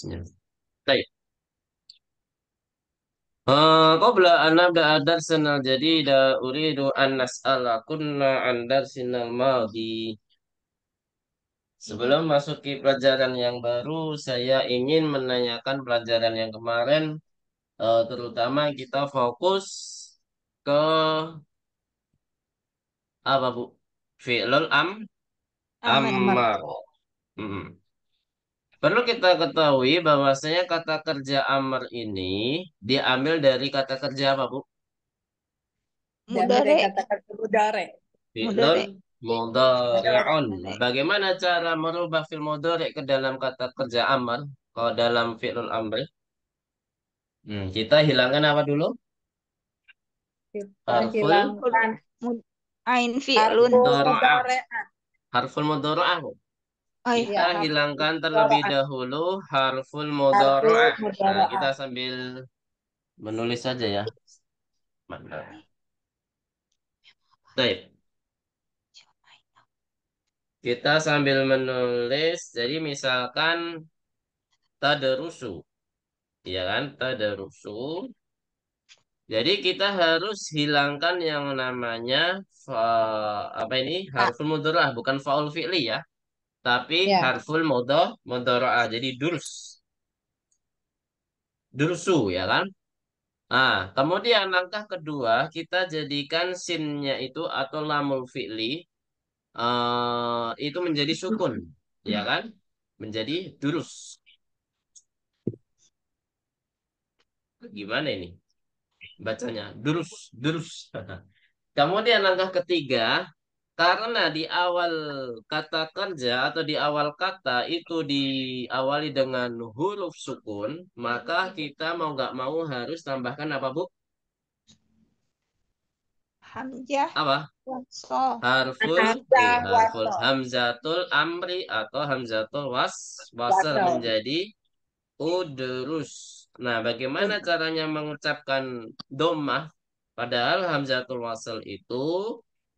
atasnya. Baik. Qabla eh, an nabda'a darsanal jadida uridu an nas'ala kunna an darsinal madi. Sebelum masuki pelajaran yang baru, saya ingin menanyakan pelajaran yang kemarin, eh, terutama kita fokus ke apa Bu? Fi'lul am? Ammar. Hmm. Perlu kita ketahui bahwasanya kata kerja amar ini diambil dari kata kerja apa, Bu? Mudare. Kata kerja mudare. Mudare. Bagaimana cara merubah fil mudare ke dalam kata kerja amar Kalau dalam fi'lul amri? Hmm, kita hilangkan apa dulu? Harful. Ain fi'lun. Harful mudari'ah. Harful mudari'ah, kita ya, hilangkan terlebih dahulu harful mudhari'. Nah, kita ya. sambil menulis saja ya. Mantap. Baik. Kita sambil menulis, jadi misalkan tadarusu. Iya kan? Tadarusu. Jadi kita harus hilangkan yang namanya fa, apa ini? Harful mudhari', bukan faul fi'li ya tapi yeah. harful mudhaf mudhara'a. Jadi durs. Dursu ya kan? ah kemudian langkah kedua kita jadikan sinnya itu atau lamul fi'li uh, eh, itu menjadi sukun, ya hmm. kan? Menjadi durs Gimana ini? Bacanya durs durs kemudian langkah ketiga karena di awal kata kerja atau di awal kata itu diawali dengan huruf sukun, maka kita mau nggak mau harus tambahkan apa, Bu? Hamzah. Apa? Harful, iya, harful Hamzatul Amri atau Hamzatul Was, Wasal menjadi Udrus. Nah, bagaimana caranya mengucapkan domah? Padahal Hamzatul Wasal itu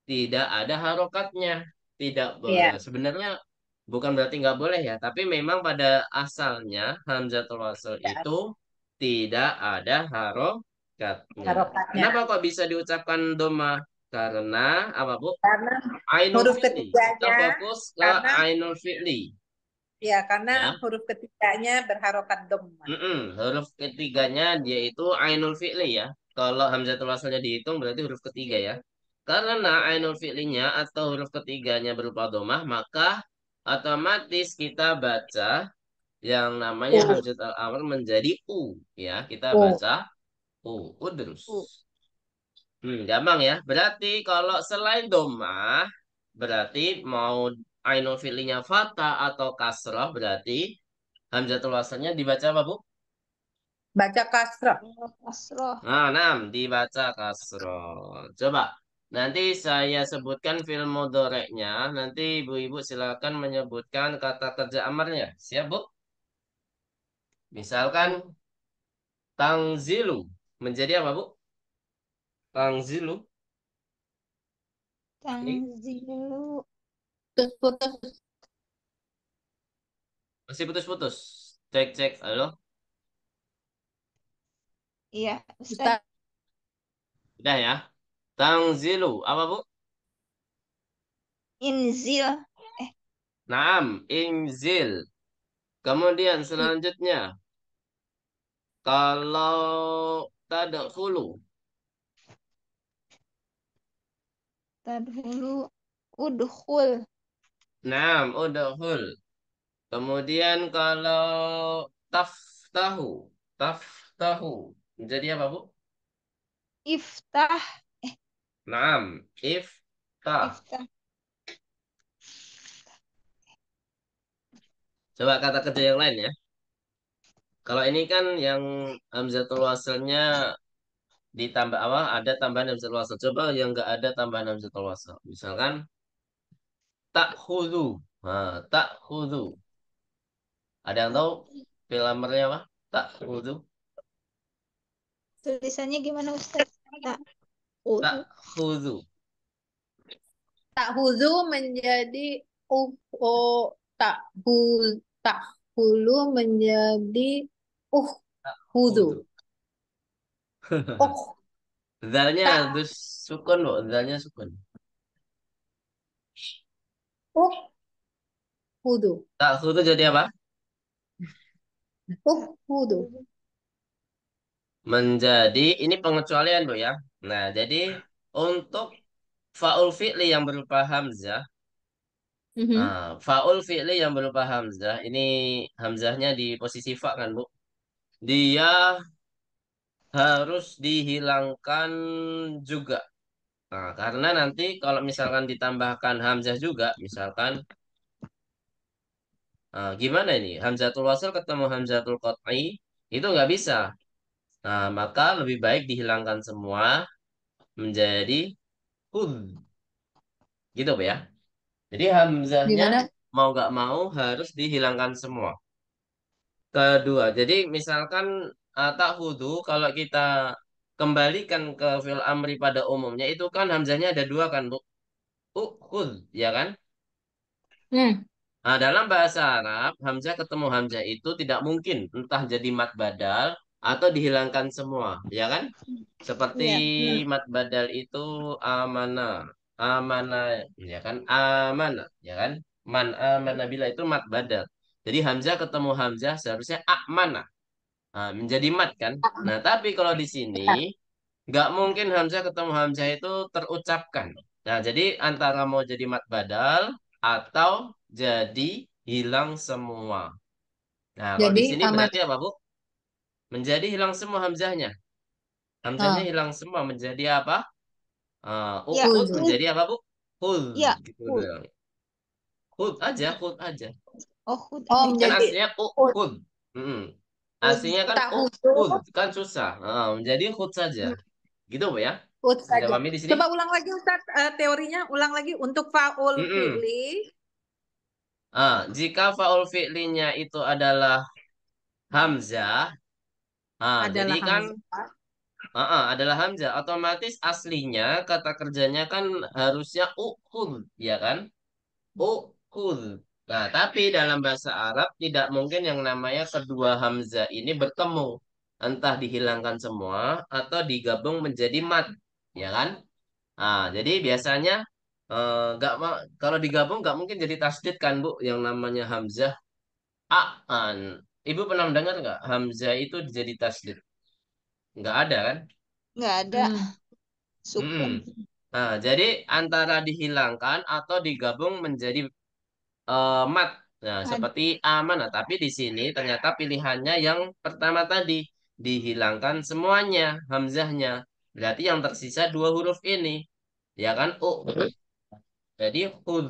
tidak ada harokatnya tidak boleh yeah. sebenarnya bukan berarti nggak boleh ya tapi memang pada asalnya hamzatul wasl iya. itu tidak ada harokatnya. harokatnya kenapa kok bisa diucapkan doma karena apa bu karena ainul huruf fi'li. ketiganya kita fokus ke karena, ainul fi'li ya karena ya. huruf ketiganya berharokat doma mm -mm, huruf ketiganya dia itu ainul fi'li ya kalau hamzatul wasalnya dihitung berarti huruf ketiga ya karena ainul fi'linya atau huruf ketiganya berupa domah, maka otomatis kita baca yang namanya uh. hamzat al amr menjadi u ya kita uh. baca u udrus u. Hmm, gampang ya berarti kalau selain domah berarti mau ainul filinya fata atau kasroh berarti hamzat wasalnya dibaca apa bu baca kasroh kasroh nah enam dibaca kasroh coba Nanti saya sebutkan film modoreknya. Nanti ibu-ibu silakan menyebutkan kata kerja amarnya. Siap, Bu? Misalkan tangzilu menjadi apa, Bu? Tangzilu. Tangzilu. Putus-putus. Masih putus-putus. Cek-cek. Halo? Iya, Ustaz. Udah ya? Tanzilu. Apa, Bu? Inzil. Eh. Naam, inzil. Kemudian selanjutnya. Kalau tadkhulu. Tadkhulu udkhul. Naam, udkhul. Kemudian kalau taftahu, tahu Jadi apa, Bu? Iftah. Naam, ifta. ifta. Coba kata kerja yang lain ya. Kalau ini kan yang hamzatul wasalnya ditambah apa? Ada tambahan hamzatul wasal. Coba yang enggak ada tambahan hamzatul wasal. Misalkan takhudu. Nah, takhudu. Ada yang tahu filamernya apa? Takhudu. Tulisannya gimana Ustaz? Tak tak huzu tak huzu menjadi u tak hu tak hulu menjadi uh huzu oh Zalnya harus sukun loh, zalnya sukun. Uh, hudu. Tak hudu jadi apa? Uh, hudu menjadi ini pengecualian Bu ya. Nah, jadi untuk faul fi'li yang berupa hamzah mm -hmm. nah, faul fi'li yang berupa hamzah ini hamzahnya di posisi fa kan Bu. Dia harus dihilangkan juga. Nah, karena nanti kalau misalkan ditambahkan hamzah juga misalkan Nah, gimana ini? Hamzatul wasal ketemu hamzatul qat'i itu nggak bisa. Nah, maka lebih baik dihilangkan semua menjadi hud. Gitu, ya. Jadi hamzahnya mau gak mau harus dihilangkan semua. Kedua, jadi misalkan ah, tak hudu kalau kita kembalikan ke fil amri pada umumnya itu kan hamzahnya ada dua kan, Bu? Ukhud, ya kan? Hmm. Nah, dalam bahasa Arab, Hamzah ketemu Hamzah itu tidak mungkin entah jadi mat badal atau dihilangkan semua, ya kan? Seperti ya, mat badal itu amana, amana, ya kan? Amana, ya kan? Man amana bila itu mat badal. Jadi hamzah ketemu hamzah seharusnya amana. Nah, menjadi mat kan? Nah, tapi kalau di sini iya. nggak mungkin hamzah ketemu hamzah itu terucapkan. Nah, jadi antara mau jadi mat badal atau jadi hilang semua. Nah, jadi, kalau di sini amat. berarti apa, Bu? menjadi hilang semua hamzahnya. Hamzahnya oh. hilang semua menjadi apa? Uh, ya, menjadi apa, Bu? Hud. Ya, gitu hud. aja, hud aja. Oh, hud. Oh, kan menjadi aslinya hud. Mm Aslinya kan hud, kan susah. Uh, menjadi hud saja. Hmm. Gitu, Bu ya? Hud saja. Coba ulang lagi Ustaz uh, teorinya, ulang lagi untuk faul mm -mm. fi'li. Ah, jika faul fi'linya itu adalah hamzah, Ah, adalah jadi kan Hamzah. Uh, uh, adalah Hamzah. Otomatis aslinya kata kerjanya kan harusnya ukul, ya kan? Ukul. Nah, tapi dalam bahasa Arab tidak mungkin yang namanya kedua Hamzah ini bertemu. Entah dihilangkan semua atau digabung menjadi mat, ya kan? Nah, jadi biasanya eh, nggak uh, kalau digabung nggak mungkin jadi tasdid kan bu yang namanya hamzah aan Ibu pernah mendengar nggak Hamzah itu jadi tasdir? Nggak ada kan? Nggak ada. Hmm. Hmm. Nah, jadi antara dihilangkan atau digabung menjadi uh, mat. Nah, Ad. seperti amanah. Tapi di sini ternyata pilihannya yang pertama tadi dihilangkan semuanya hamzahnya. Berarti yang tersisa dua huruf ini, ya kan? U. Jadi hud.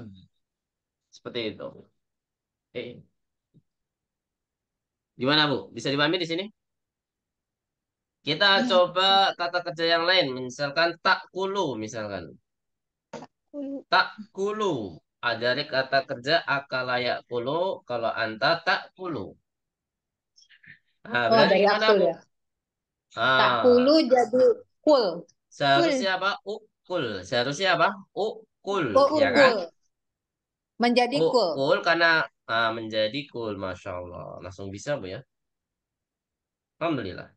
Seperti itu. Oke. Eh. Okay. Gimana Bu? Bisa dipahami di sini? Kita hmm. coba kata kerja yang lain. Misalkan tak kulu, misalkan. Tak kulu. Ajari kata kerja layak kulu. Kalau anta kulu. Nah, oh, dari gimana, aku, ya? Ah. kulu jadi kul. Seharusnya apa? Ukul. Seharusnya apa? Ukul. Ukul. Oh, ya kan? Menjadi kul. Ukul karena Ah menjadi kul, Masya Allah. Langsung bisa, Bu ya. Alhamdulillah.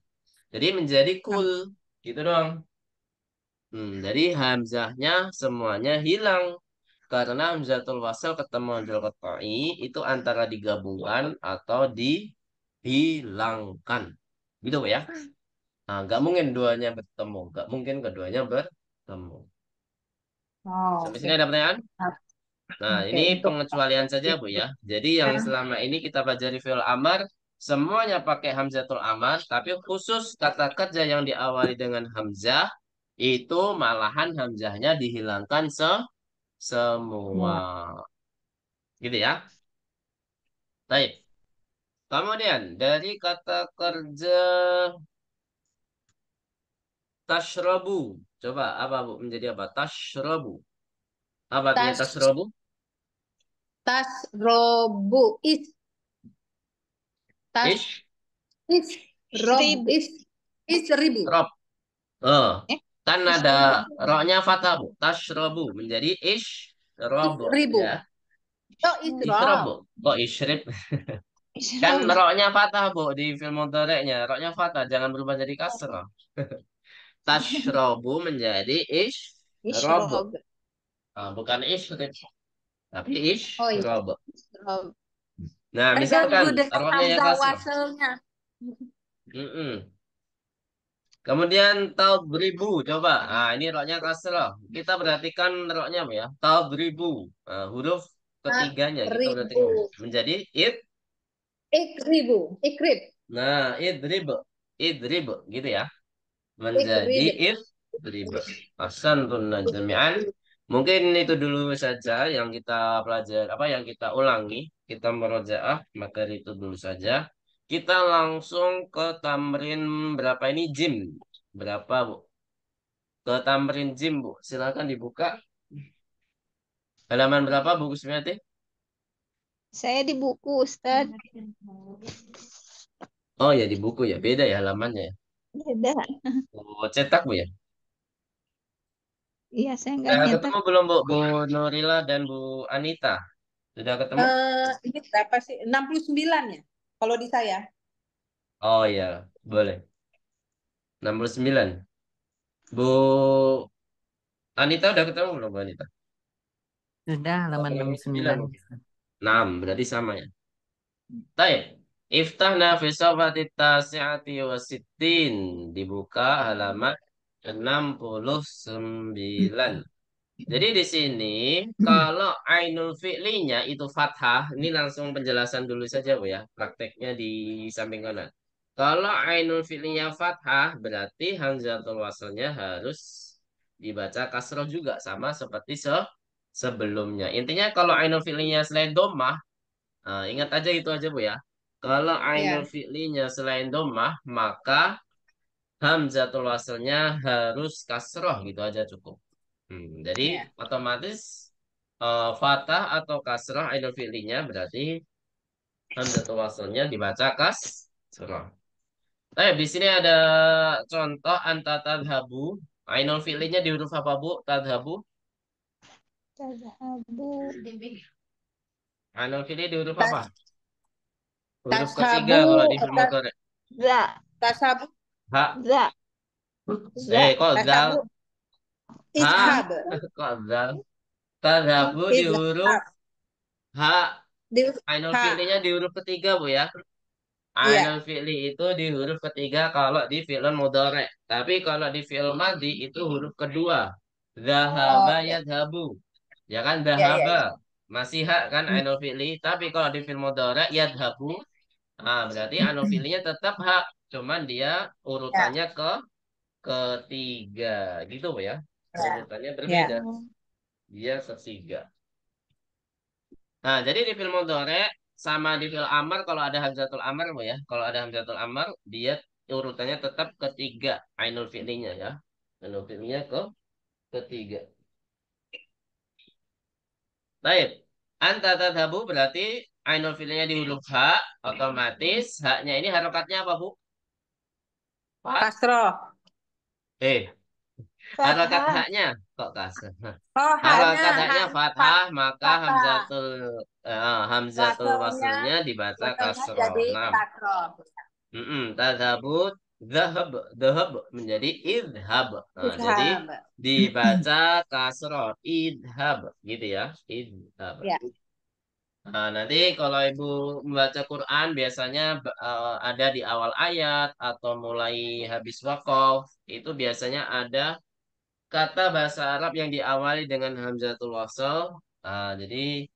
Jadi menjadi kul. Gitu doang. Hmm, jadi Hamzahnya semuanya hilang. Karena Hamzatul Wasal ketemu hamzatul kotai itu antara digabungkan atau dihilangkan. Gitu, Bu ya. Nah, nggak mungkin duanya bertemu. Nggak mungkin keduanya bertemu. Oh, Sampai sini ada pertanyaan? Nah, ini pengecualian saja Bu ya. Jadi yang selama ini kita pelajari fi'il amar semuanya pakai hamzatul amar, tapi khusus kata kerja yang diawali dengan hamzah itu malahan hamzahnya dihilangkan se semua. Gitu ya. Baik. Kemudian dari kata kerja tashrabu. Coba apa Bu menjadi apa? Tashrabu. Apa artinya Tash. Tasrobu is. Tas ish. Is. Rob is. Is ribu. Rob. Oh. Eh? Kan ada roknya fatah bu. tas Tasrobu menjadi ish. Robu. Ribu. Ya. Oh, isrob. Kok oh, rib? kan roknya fatah bu di film motoreknya roknya fatah jangan berubah jadi tas robu menjadi ish robu Uh, bukan rib. Tapi ish oh, iya. rob. Nah, misalkan taruhannya yang kasar. Mm -mm. Kemudian tahu beribu coba. Nah, ini roknya kasroh. Kita perhatikan roknya ya. Tahu beribu nah, huruf ah, ketiganya kita perhatikan. menjadi it ikribu ikrib. Nah, it ribu gitu ya. Menjadi Asan Ahsantun jami'an. Mungkin itu dulu saja yang kita pelajari, apa yang kita ulangi, kita merojaah materi itu dulu saja. Kita langsung ke tamrin berapa ini gym Berapa, Bu? Ke tamrin gym Bu. Silakan dibuka. Halaman berapa, Bu Kusmiati? Saya di buku, Ustaz. Oh ya, di buku ya. Beda ya halamannya ya? Beda. Oh, cetak, Bu ya? Iya, saya enggak. Sudah nyetak. ketemu belum Bu, Bu Nurila dan Bu Anita? Sudah ketemu? Eh, ini berapa sih? 69 ya? Kalau di saya. Oh iya, boleh. 69. Bu Anita udah ketemu belum Bu Anita? Sudah, halaman 69. 6, berarti sama ya. Baik. Iftahna fi safati tasi'ati wa Dibuka halaman 69. Jadi di sini hmm. kalau ainul fi'linya itu fathah, ini langsung penjelasan dulu saja Bu ya, prakteknya di samping kanan. Kalau ainul fi'linya fathah berarti hamzatul wasalnya harus dibaca kasroh juga sama seperti se sebelumnya. Intinya kalau ainul fi'linya selain domah, eh, ingat aja itu aja Bu ya. Kalau iya. ainul yeah. fi'linya selain domah, maka hamzatul wasalnya harus kasroh gitu aja cukup. Hmm, jadi yeah. otomatis uh, fatah atau kasroh ainul fi'linya berarti hamzatul wasalnya dibaca kasroh. eh di sini ada contoh anta tadhabu. Ainul fi'linya di huruf apa, Bu? Tadhabu. Tadhabu. Ainul fi'li di huruf apa? Huruf ketiga kalau di huruf Tasabu Ha. Za. Eh, kok Kok Tadhabu di huruf ha. Di, Ainul fi'linya di huruf ketiga, Bu ya. Ainul iya. yeah. itu di huruf ketiga kalau di film mudhari. Tapi kalau di fi'l madhi itu huruf kedua. Zahaba oh, ya yadhabu. Ya kan zahaba. Iya, iya, Masih hak kan hmm. fi'li, tapi kalau di fi'l mudhari yadhabu. Ah, berarti hmm. ainul fi'linya tetap hak. Cuman dia urutannya ya. ke ketiga, gitu Bu ya. ya. Urutannya berbeda. Ya. Dia ketiga. Nah, jadi di film Dore sama di film Amar kalau ada Hamzatul Amar Bu ya. Kalau ada Hamzatul Amar, dia urutannya tetap ketiga. Ainul fi'linya ya. Ainul fi'linya ke ketiga. Baik. Anta tadhabu berarti ainul fi'linya di huruf H otomatis haknya ini harokatnya apa, Bu? Kasro, Eh, harokat haknya kok kasroh. Oh, harokat haknya fathah, maka hamzatul eh, ah, hamzatul wasalnya dibaca kasroh. Jadi nah. Mm -mm, Zahab, zahab menjadi idhab. Nah, idhab. Jadi dibaca kasro idhab gitu ya. Idhab. Ya. Nah, nanti kalau Ibu membaca Quran biasanya uh, ada di awal ayat atau mulai habis wakaf itu biasanya ada kata bahasa Arab yang diawali dengan hamzatul wasal. Nah, jadi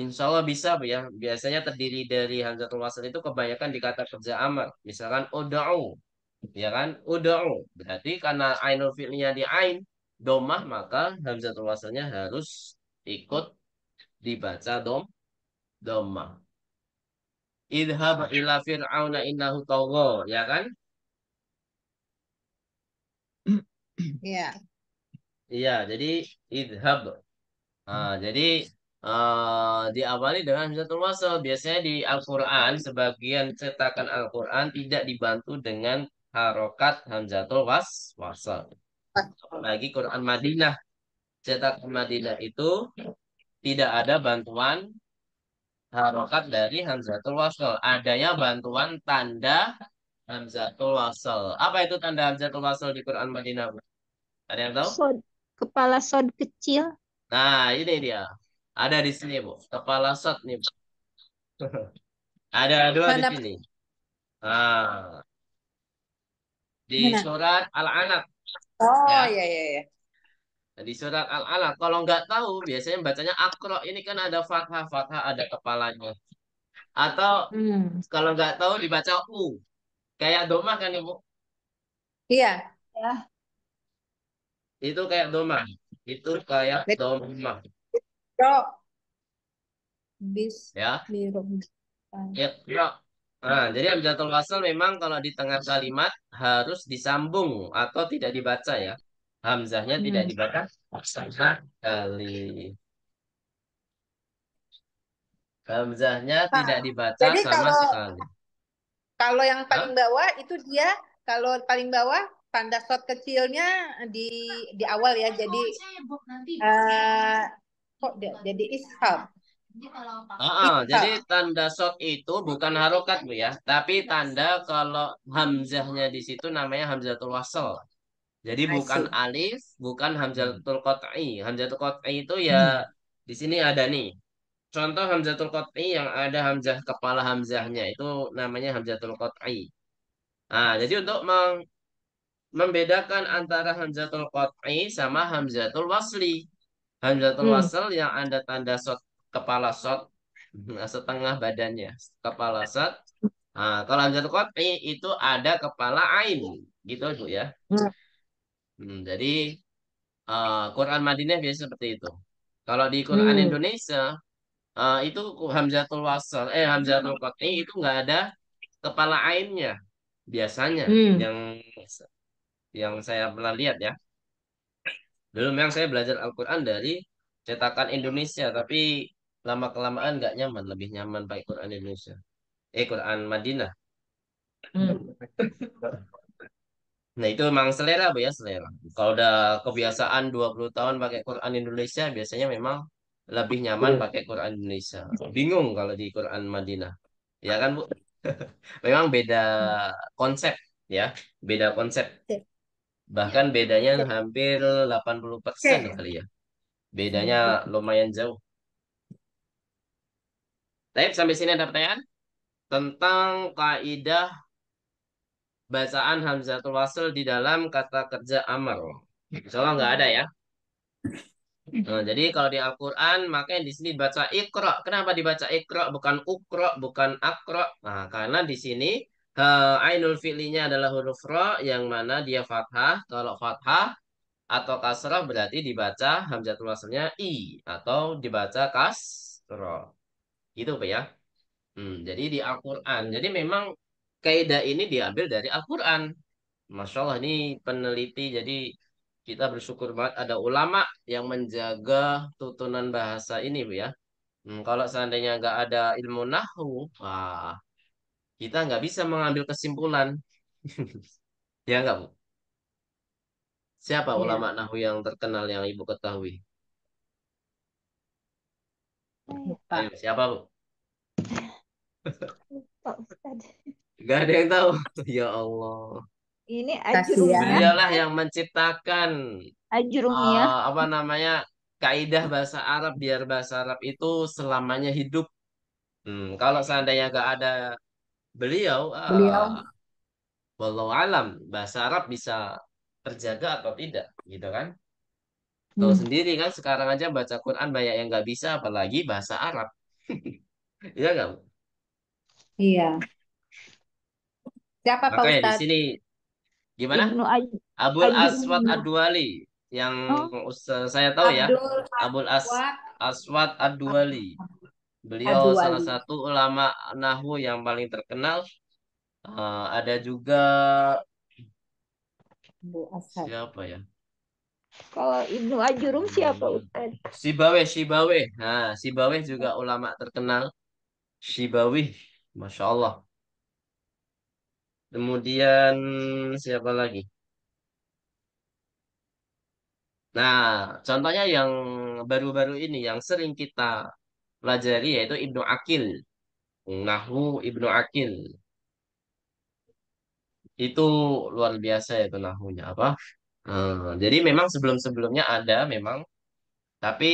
insya Allah bisa Bu ya. Biasanya terdiri dari hamzatul wasal itu kebanyakan di kata kerja amar. Misalkan uda'u. Ya kan? Uda'u. Berarti karena ainul fi'linya di ain, domah maka hamzatul wasalnya harus ikut dibaca dom doma. Idhab ila fir'auna innahu ya kan? Iya. Yeah. Iya, jadi idhab. uh, jadi uh, diawali dengan hamzatul wasl. Biasanya di Al-Qur'an sebagian cetakan Al-Qur'an tidak dibantu dengan harokat hamzatul was wasl. Apalagi Quran Madinah. Cetakan Madinah itu tidak ada bantuan harokat dari hamzatul wasal. Adanya bantuan tanda hamzatul wasal. Apa itu tanda hamzatul wasal di Quran Madinah? Ada yang tahu? Sod. Kepala sod kecil. Nah, ini dia. Ada di sini, Bu. Kepala sod nih, Bu. ada dua Mana? di sini. Nah. Di Mana? surat al anak Oh, ya. iya, iya, iya. Di surat Al-Alaq, kalau nggak tahu biasanya bacanya akro ini kan ada fathah, fathah ada kepalanya. Atau hmm. kalau nggak tahu dibaca u. Kayak domah kan Ibu? Iya. Ya. Itu kayak domah. Itu kayak domah. ya Bis. Ya. ya nah, jadi hamzatul wasal memang kalau di tengah kalimat harus disambung atau tidak dibaca ya. Hamzahnya hmm. tidak dibaca sama sekali. Hamzahnya nah, tidak dibaca jadi sama kalau, sekali. Kalau yang paling bawah itu dia kalau paling bawah tanda slot kecilnya di di awal ya jadi uh, kok dia, jadi ishal. Ah, ah jadi tanda sok itu bukan harokat bu ya, tapi tanda kalau hamzahnya di situ namanya hamzatul wasal. Jadi I bukan see. alif, bukan hamzatul hmm. qat'i. Hamzatul qat'i itu ya hmm. di sini ada nih. Contoh hamzatul qat'i yang ada hamzah kepala hamzahnya itu namanya hamzatul qat'i. Nah, jadi untuk meng membedakan antara hamzatul qat'i sama hamzatul wasli. Hamzatul hmm. wasl yang ada tanda sot kepala sot setengah badannya, kepala sot. Nah, kalau hamzatul qat'i itu ada kepala ain gitu Bu ya. Hmm. Hmm, jadi uh, Quran Madinah biasanya seperti itu. Kalau di Quran hmm. Indonesia uh, itu Hamzatul Wasal, eh Hamzatul Qat'i itu nggak ada kepala ainnya biasanya hmm. yang yang saya pernah lihat ya. Dulu yang saya belajar Al-Quran dari cetakan Indonesia, tapi lama kelamaan nggak nyaman, lebih nyaman pakai Quran Indonesia, eh Quran Madinah. Hmm. Nah, itu memang selera, Bu ya, selera. Kalau udah kebiasaan 20 tahun pakai Quran Indonesia, biasanya memang lebih nyaman iya. pakai Quran Indonesia. Bingung kalau di Quran Madinah. Ya kan, Bu? memang beda konsep, ya. Beda konsep. Iya. Bahkan bedanya iya. hampir 80% kali ya. Bedanya lumayan jauh. tapi sampai sini ada pertanyaan tentang kaidah bacaan hamzatul wasl di dalam kata kerja amar. Soalnya nggak ada ya. Nah, jadi kalau di Al-Qur'an makanya di sini baca ikro Kenapa dibaca ikro bukan ukro bukan akro Nah, karena di sini ainul fi'linya adalah huruf ro yang mana dia fathah. Kalau fathah atau kasrah berarti dibaca hamzatul wasilnya i atau dibaca kasro. Gitu Pak ya. Hmm, jadi di Al-Qur'an. Jadi memang kaidah ini diambil dari Al-Quran. Masya Allah ini peneliti jadi kita bersyukur banget ada ulama yang menjaga tuntunan bahasa ini bu ya. Hmm, kalau seandainya nggak ada ilmu nahu, wah, kita nggak bisa mengambil kesimpulan. ya nggak bu? Siapa ya. ulama nahu yang terkenal yang ibu ketahui? Ayo, siapa bu? Gak ada yang tahu. Ya Allah. Ini ajrumiyah. Dialah yang menciptakan Ajrumiyah. Eh, uh, apa namanya? Kaidah bahasa Arab biar bahasa Arab itu selamanya hidup. Hmm, kalau seandainya gak ada beliau, uh, beliau. Walau alam bahasa Arab bisa terjaga atau tidak, gitu kan? Hmm. sendiri kan sekarang aja baca Quran banyak yang gak bisa apalagi bahasa Arab. Iya nggak? Iya siapa Pak Ustaz. di sini gimana? Ibnu Abul Aswat Aswad Adwali yang oh. saya tahu ya. Abul As Aswad Adwali. Beliau Adwali. salah satu ulama nahwu yang paling terkenal. Uh, ada juga Siapa ya? Kalau Ibnu Ajurum hmm. siapa Ustaz? Sibawe, Sibawe. Nah, Sibawe juga ulama terkenal. Sibawi, Masya Allah. Kemudian siapa lagi? Nah, contohnya yang baru-baru ini yang sering kita pelajari yaitu Ibnu Akil. Nahu Ibnu Akil. Itu luar biasa itu Nahunya apa? Hmm, jadi memang sebelum-sebelumnya ada memang tapi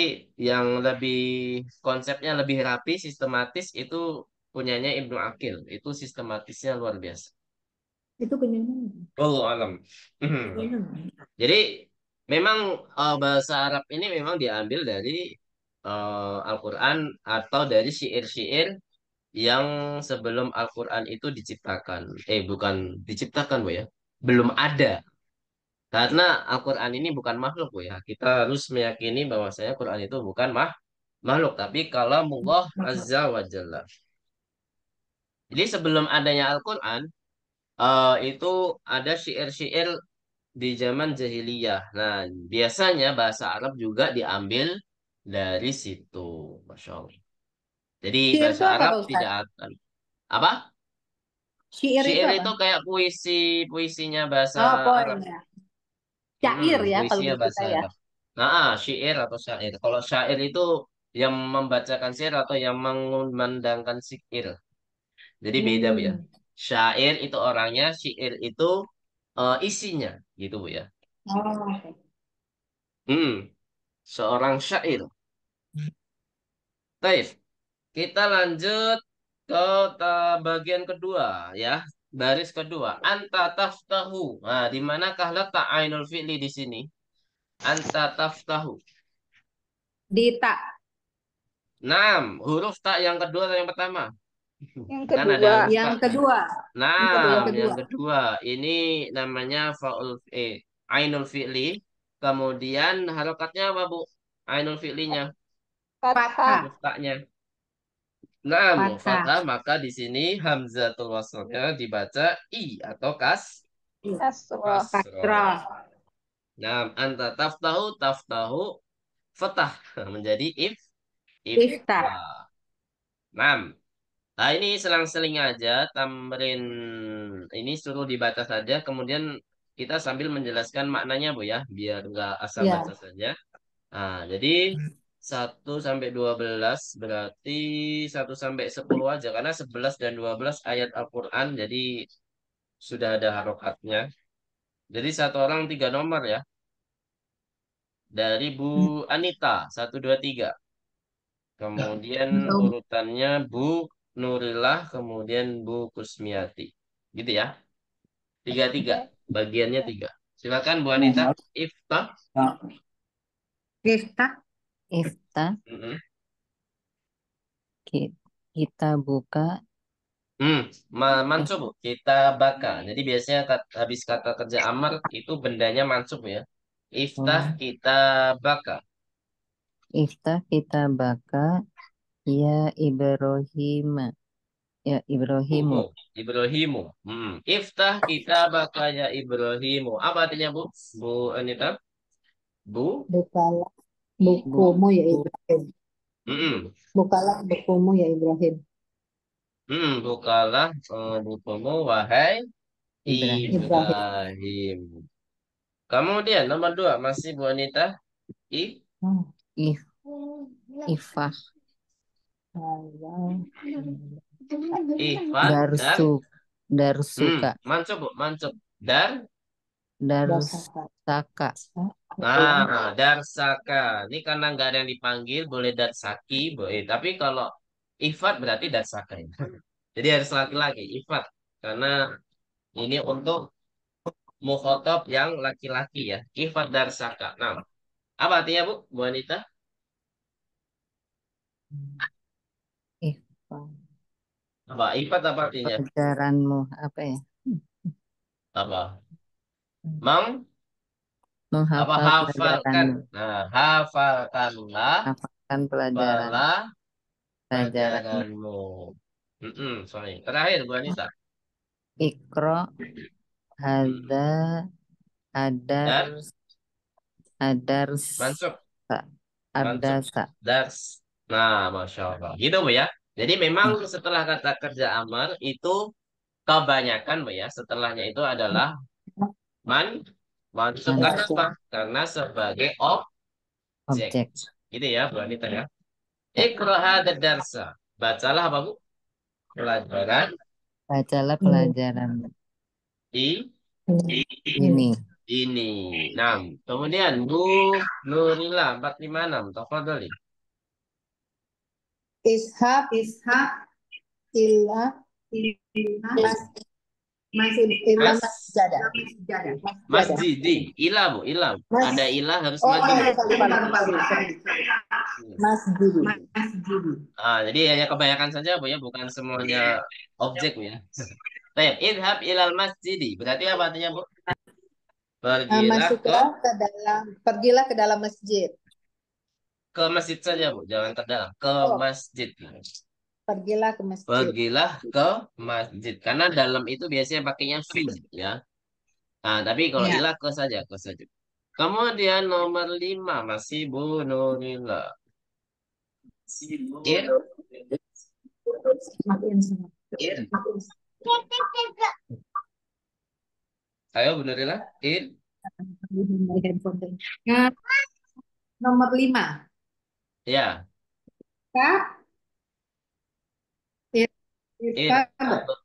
yang lebih konsepnya lebih rapi, sistematis itu punyanya Ibnu Akil. Itu sistematisnya luar biasa itu kenyamanan. Allah oh, alam. Hmm. Jadi memang uh, bahasa Arab ini memang diambil dari uh, Al-Qur'an atau dari syair-syair yang sebelum Al-Qur'an itu diciptakan. Eh bukan diciptakan, Bu ya. Belum ada. Karena Al-Quran ini bukan makhluk, Bu ya. Kita harus meyakini bahwa saya Quran itu bukan mah makhluk, tapi kalau Allah azza Wajalla. Jadi sebelum adanya Al-Quran, uh, itu ada syair-syair di zaman jahiliyah. Nah, biasanya bahasa Arab juga diambil dari situ, masya Allah. Jadi Syair bahasa Arab Ustaz? tidak akan apa? Syair, itu, itu kayak puisi, puisinya bahasa oh, Arab. Hmm, syair hmm, ya kalau bahasa kita ya. Arab. Nah, syair atau syair. Kalau syair itu yang membacakan syair atau yang mengundangkan syair. Jadi beda ya. hmm. ya syair itu orangnya, syair itu uh, isinya gitu Bu ya. Oh. Hmm. Seorang syair. Taif. Kita lanjut ke bagian kedua ya, baris kedua. Anta taftahu. Nah, di manakah letak ainul fi'li di sini? Anta taftahu. Di tak. Enam. Huruf tak yang kedua atau yang pertama? Yang kedua, kan ada yang, kedua. Nah, yang kedua, yang kedua ini namanya faul eh ainul fi'li. Kemudian harokatnya apa, Bu? Ainul fi'linya. Fathah. Fathahnya. Nah, mufata, maka di sini hamzatul waslnya dibaca i atau kas kasroh. Nah, anta taftahu taftahu fatah menjadi if iftah. Nah, Nah, ini selang-seling aja, tamrin ini suruh dibaca saja, kemudian kita sambil menjelaskan maknanya, Bu ya, biar nggak asal yeah. baca saja. Nah, jadi 1 sampai 12 berarti 1 sampai 10 aja karena 11 dan 12 ayat Al-Qur'an jadi sudah ada harokatnya. Jadi satu orang tiga nomor ya. Dari Bu hmm. Anita, 1 2 3. Kemudian urutannya Bu Nurillah, kemudian Bu Kusmiati. Gitu ya. Tiga-tiga. Bagiannya tiga. Silakan Bu Anita. Ifta. Ifta. Ifta. Mm -hmm. Kita buka. Hmm, mansub. Kita baka. Jadi biasanya habis kata kerja amar itu bendanya mansub ya. Iftah hmm. kita baka. Iftah kita baka. Ya Ibrahim. Ya Ibrahimu. Ibrahimu. Hmm. Iftah kitabaka ya Ibrahimu. Apa artinya Bu? Bu Anita? Bu? Ya bukalah bukumu ya Ibrahim. Mm -mm. Bukalah bukumu ya Ibrahim. Hmm, bukalah eh, uh, bukumu wahai Ibrahim. Ibrahim. Kemudian nomor dua masih Bu Anita. I. Hmm. I. Ifah dar Darusuka, dar, darsuka. Hmm, mansub, Dar saka. Nah, Darusaka. Ini karena nggak ada yang dipanggil boleh Dar Saki, boleh. Tapi kalau ifat berarti Dar ya. Jadi harus laki-laki ifat karena ini untuk mukhotob yang laki-laki ya. Ifat Saka. Nah, apa artinya Bu, Bu Anita? Apa? ipat apa artinya? pelajaranmu apa ya? Apa? Meng menghafal apa hafalkan. Nah, hafalkanlah hafalkan pelajaran pelajaranmu. Mm -mm, sorry. Terakhir Bu Anissa. Ikro ada ada adars mansub adasa adars nah masya Allah gitu bu ya jadi memang hmm. setelah kata kerja amar itu kebanyakan, Mbak ya, setelahnya itu adalah man mansub karena apa? Karena sebagai objek. objek. Gitu ya, Bu Anita ya. Ikra Bacalah apa, Bu? Pelajaran. Bacalah hmm. pelajaran. I ini. ini. Nah, Enam. Kemudian Bu Nurila 456. Tafadhali. Ishak Ishak illa mas masih illa masjada masjid ilah bu ilah ada ilah harus oh, masjid iya, hmm. masjid ah jadi hanya kebanyakan saja bu ya bukan semuanya objek bu ya Baik, idhab ilal masjid. Berarti apa artinya, Bu? Ah, pergilah Masuklah ke... ke dalam pergilah ke dalam masjid ke masjid saja bu jangan terdalam ke oh. masjid pergilah ke masjid pergilah ke masjid karena dalam itu biasanya pakainya fi ya nah, tapi kalau ya. ke saja ke saja kemudian nomor lima masih bu Nurila iya. iya. Ayo Bu Nurila, iya. In. Nomor lima. Ya. Ya.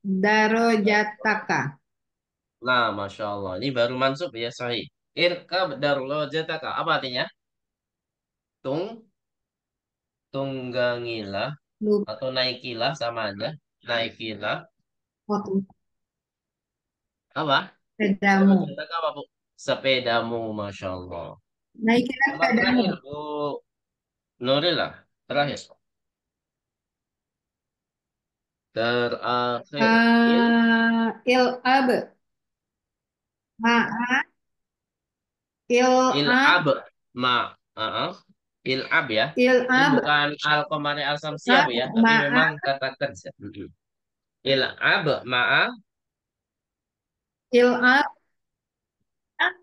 Darojataka. Nah, Masya Allah. Ini baru masuk ya, sahih. Irkab darojataka. Apa artinya? Tung. Tunggangilah. Atau naikilah sama aja. Naikilah. Oh, apa? Sepedamu. Sepedamu, Masya Allah. Naikilah sepedamu. Lorela, terakhir. Terakhir. Uh, il ab. Maaf. Il ab. -huh. Il ab ya. Il ab. Bukan al komari al samsiah ya, tapi ma memang kata kerja. Il ab ma'a. Il ab. Uh, ah.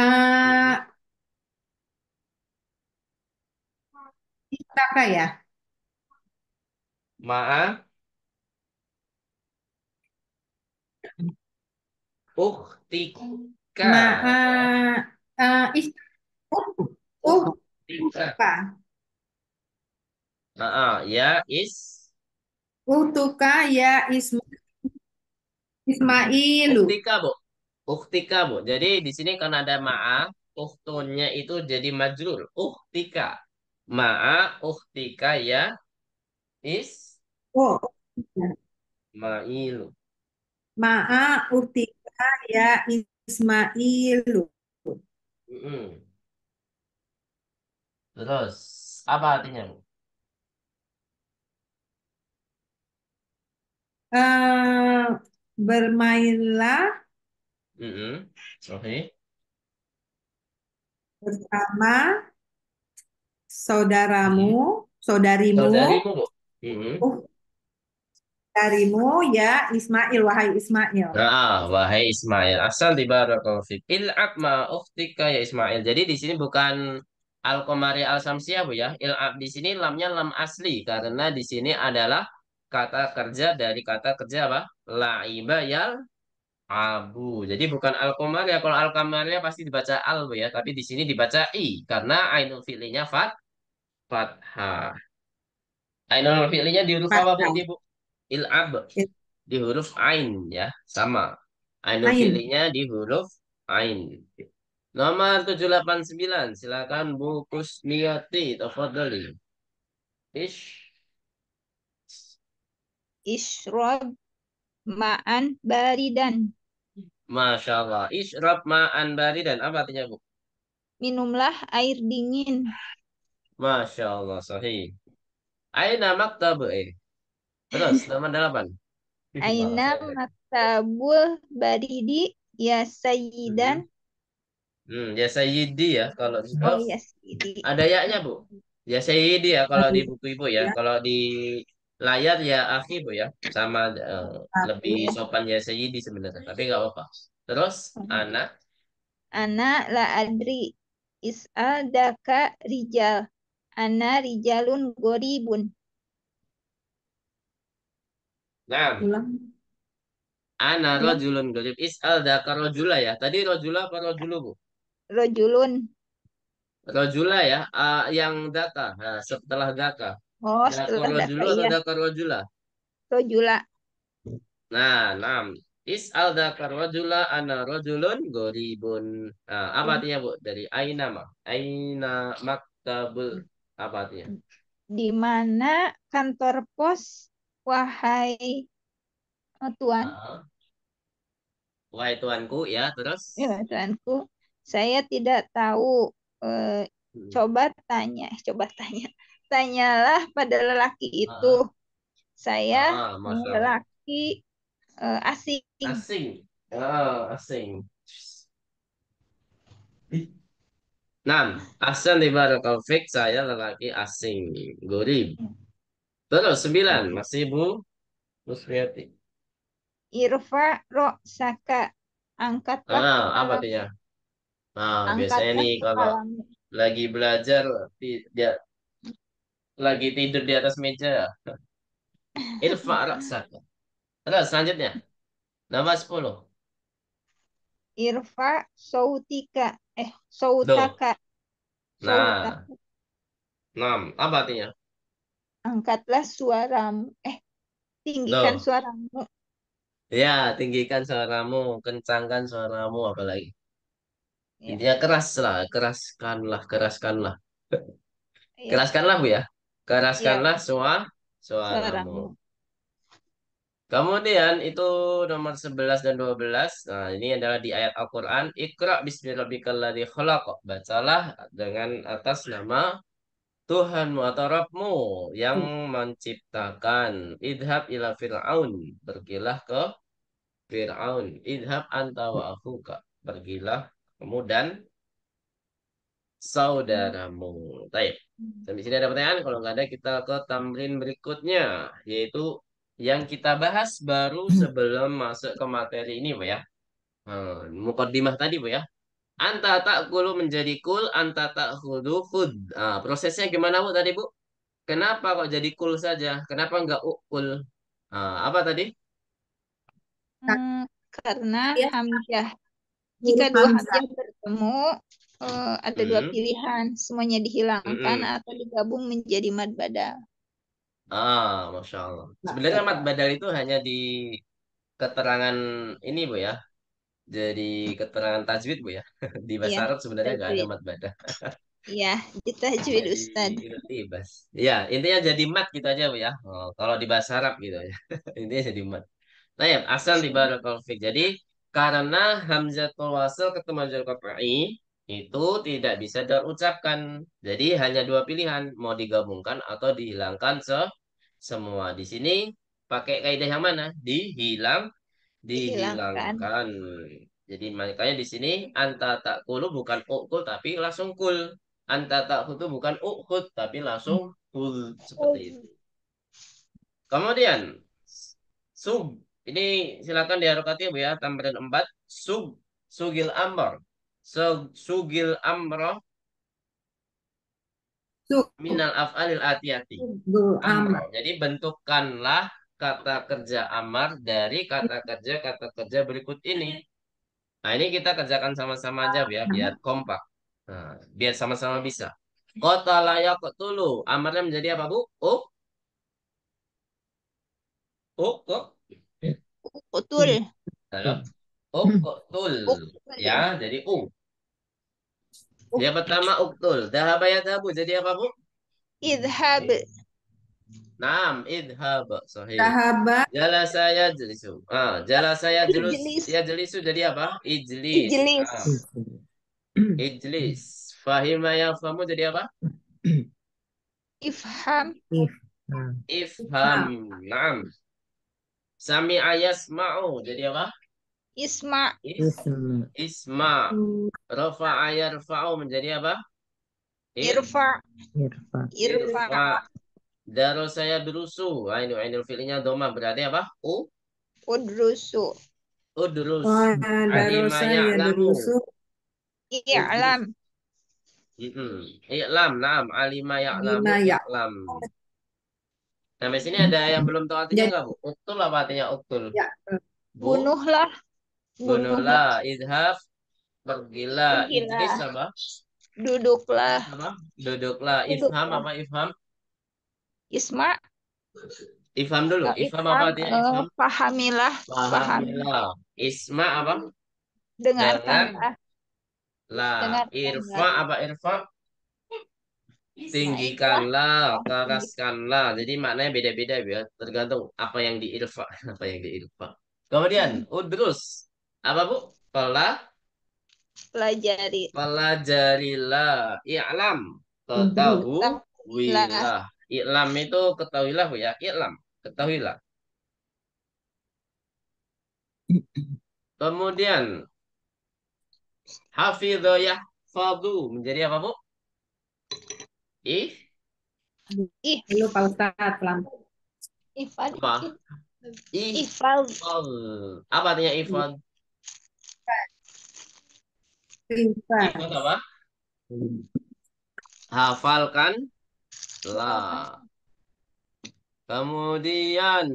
Ah. kakak ya? Ma'a Uktika. Ma'a uh, is uh, Uktika. Ma'a ya is tika ya Isma Ismailu. tika Bu. tika Bu. Jadi di sini karena ada ma'a, uhtunya itu jadi majrur. tika Ma'a uhtika ya is oh. Ma'ilu. Ma'a uhtika ya Ismailu. Mm -hmm. Terus, apa artinya? Uh, bermainlah mm -hmm. okay. bersama saudaramu, hmm. saudarimu, saudarimu, hmm. Oh. saudarimu ya Ismail, wahai Ismail. Nah, wahai Ismail, asal di fik. Il akma ukhtika ya Ismail. Jadi di sini bukan al komari al samsiyah bu ya. ab di sini lamnya lam asli karena di sini adalah kata kerja dari kata kerja apa? Laiba yal abu. Jadi bukan al komari. Ya. Kalau al komari pasti dibaca al bu ya, tapi di sini dibaca i karena ainul fi'linya fat fathah. Ainul fi'linya di huruf apa tadi, Bu? Il'ab. Di huruf ain ya, sama. Ainul fi'linya di huruf ain. Nomor 789, silakan Bu Kusmiati tafadhali. Ish Ishrab ma'an baridan. Masya Allah. Ishrab ma'an baridan. Apa artinya, Bu? Minumlah air dingin. Masya Allah, sahih. Aina maktabu e. Terus, nomor delapan. Aina maktabu baridi ya sayyidan. Hmm. hmm, ya sayyidi ya kalau oh, oh, ya sayyidi. ada yaknya bu. Ya sayyidi ya kalau di buku ibu ya. ya. Kalau di layar ya akhi bu ya. Sama uh, lebih ya. sopan ya sayyidi sebenarnya. Tapi nggak apa-apa. Terus hmm. anak. Anak la adri. Is'al daka rijal. Ana rijalun goribun. Nah. Ulang. Ana rojulun gorib. al dakar rojula ya. Tadi rojula apa rojulu, Bu? Rojulun. Rojula ya. Uh, yang daka. Nah, setelah daka. Oh, daka setelah rojulu daka, atau iya. daka rojula? Rojula. Nah, enam. Is al dakar rojula ana rojulun goribun. Nah, apa hmm. artinya, Bu? Dari aina ma. Aina maktabul apa artinya? Di mana kantor pos wahai eh, tuan? Uh, wahai tuanku ya, terus? Ya, tuanku. Saya tidak tahu. Eh, hmm. Coba tanya, coba tanya. Tanyalah pada lelaki itu. Uh, saya uh, lelaki uh, asing. Asing. Oh, asing. Nam, Asan di konflik saya lelaki asing, gurib. Hmm. Terus sembilan, masih Bu Musriati. Irfa ro saka angkat. Ah, apa artinya? Nah, biasanya nih kalau lagi belajar dia lagi tidur di atas meja. Irfa ro saka. Terus selanjutnya. Nama sepuluh irfa sautika eh sautaka. Nah. Enam. Apa artinya? Angkatlah suaramu. Eh, tinggikan Do. suaramu. Ya, tinggikan suaramu, kencangkan suaramu apalagi. Ya. Intinya keraslah, keraskanlah, keraskanlah. Ya. Keraskanlah Bu ya. Keraskanlah ya. suara suaramu. suaramu. Kemudian itu nomor 11 dan 12. Nah, ini adalah di ayat Al-Qur'an, Iqra bismi khalaq. Bacalah dengan atas nama Tuhanmu atau Rabbmu yang hmm. menciptakan. Idhab ila fir'aun. Pergilah ke Fir'aun. Idhab anta wa hmm. akhuka. Pergilah kamu dan saudaramu. Baik. Sampai sini ada pertanyaan? Kalau nggak ada kita ke tamrin berikutnya yaitu yang kita bahas baru hmm. sebelum masuk ke materi ini, Bu ya. Hmm, mukaddimah tadi, Bu ya. Anta ta'kulu menjadi kul, anta ta'khudhu khud. Nah, prosesnya gimana, Bu tadi, Bu? Kenapa kok jadi kul saja? Kenapa enggak ukul? Nah, apa tadi? Hmm, karena ya. hamzah. Jika dua hamzah bertemu, uh, ada hmm. dua pilihan, semuanya dihilangkan hmm. atau digabung menjadi mad badal. Ah, Masya Allah. Nah, sebenarnya kan mat badal itu hanya di keterangan ini, Bu ya. Jadi keterangan tajwid, Bu ya. Di bahasa ya, Arab sebenarnya nggak ada mat badal. Iya, di tajwid jadi Iya, intinya jadi mat gitu aja, Bu ya. Oh, kalau di bahasa Arab gitu ya. intinya jadi mat. Nah, ya, asal di barakallahu Jadi karena hamzatul wasl ketemu hamzatul qat'i itu tidak bisa diucapkan. Jadi hanya dua pilihan, mau digabungkan atau dihilangkan se semua. Di sini pakai kaidah yang mana? Dihilang, dihilangkan. dihilangkan. Jadi makanya di sini anta takulu bukan ukul tapi langsung kul. Anta takhutu bukan ukhud tapi langsung kul seperti itu. Kemudian sub ini silakan diharokati ya tambahan 4 sub sugil amr. Sugil amroh minal af'alil atiyati. Nah, jadi bentukkanlah kata kerja amar dari kata kerja kata kerja berikut ini. Nah, ini kita kerjakan sama-sama aja ya, biar kompak. Nah, biar sama-sama bisa. Kota layak kok tulu. Amarnya menjadi apa, Bu? Oh. Oh, kok. tul. Uqtul. Kalau tul. ya, jadi u. Yang pertama uktul. Dahaba yadhabu. Jadi apa, Bu? Idhab. Naam, idhab. Sahih. Dahaba. saya jelisu. Ah, saya yajlus. Ya jelisu jadi apa? Ijlis. Ijlis. Ah. Ijlis. Fahima yafhamu jadi apa? Ifham. Ifham. Ifham. Naam. ayas mau Jadi apa? Isma. Isma. Isma. ayar hmm. fa'u oh, menjadi apa? Irfa. Irfa. Irfa. Irfa. Daro saya berusu. Ainu ainul filnya doma berarti apa? U. Udrusu. Udrus. daro saya berusu. Ya iya alam. I'lam, iya, nam, alima ya'lam, ya- Nah, di sini ada yang belum tahu artinya ya. nggak Bu? Uktul apa artinya uktul? Ya. Bunuhlah bunuhlah idhaf, pergilah. Idris apa? Duduklah. Apa? Duduklah. Ifham apa ifham? Isma. Ifham dulu. Nah, ifham, apa dia eh, ifham? Pahamilah. Pahamilah. Isma apa? Dengarkan. Dengar. Lah. Irfa apa irfa? tinggikanlah, keraskanlah. Jadi maknanya beda-beda ya, tergantung apa yang diirfa apa yang diirfa Kemudian hmm. udrus apa bu pelah pelajari pelajarilah i'lam ketahuilah i'lam itu ketahuilah bu ya i'lam ketahuilah kemudian hafidho yahfadhu menjadi apa bu ih ih lupa ustaz pelan Ifad. Apa? Ifad. Apa artinya ifad? Ikut Hafalkan lah. Kemudian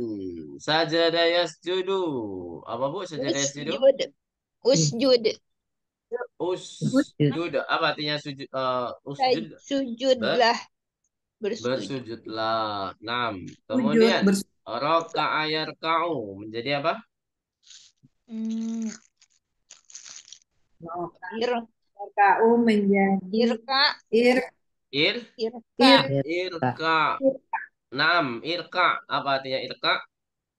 sajadah yasjudu. Apa Bu sajadah yasjudu? Usjud. Usjud. Apa artinya sujud? Uh, usjud. Sujudlah. Bersujud. Bersujudlah. Enam. Kemudian roka ayar kau menjadi apa? Hmm. Ir menjadi ya. Irka Ir Ir Irka Irka enam Irka apa artinya Irka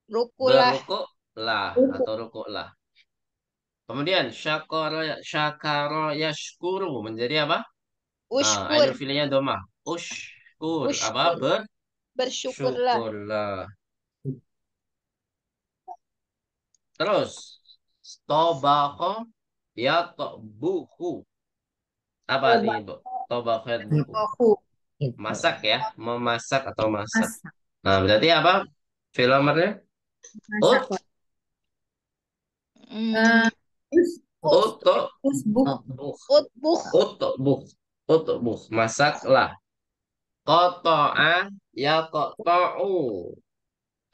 rukulah atau rukulah kemudian syakara syakara yashkuru menjadi apa ushkur nah, filenya doma ushkur, ushkur. apa ber bersyukurlah Syukurlah. terus tobako Ya buku. Apa ini Bu? toba buku. Gitu. Masak ya, memasak atau masak. masak. Nah, berarti apa? Filomernya? Ut. ut buk masak lah Masaklah. Koto'a ya koto'u.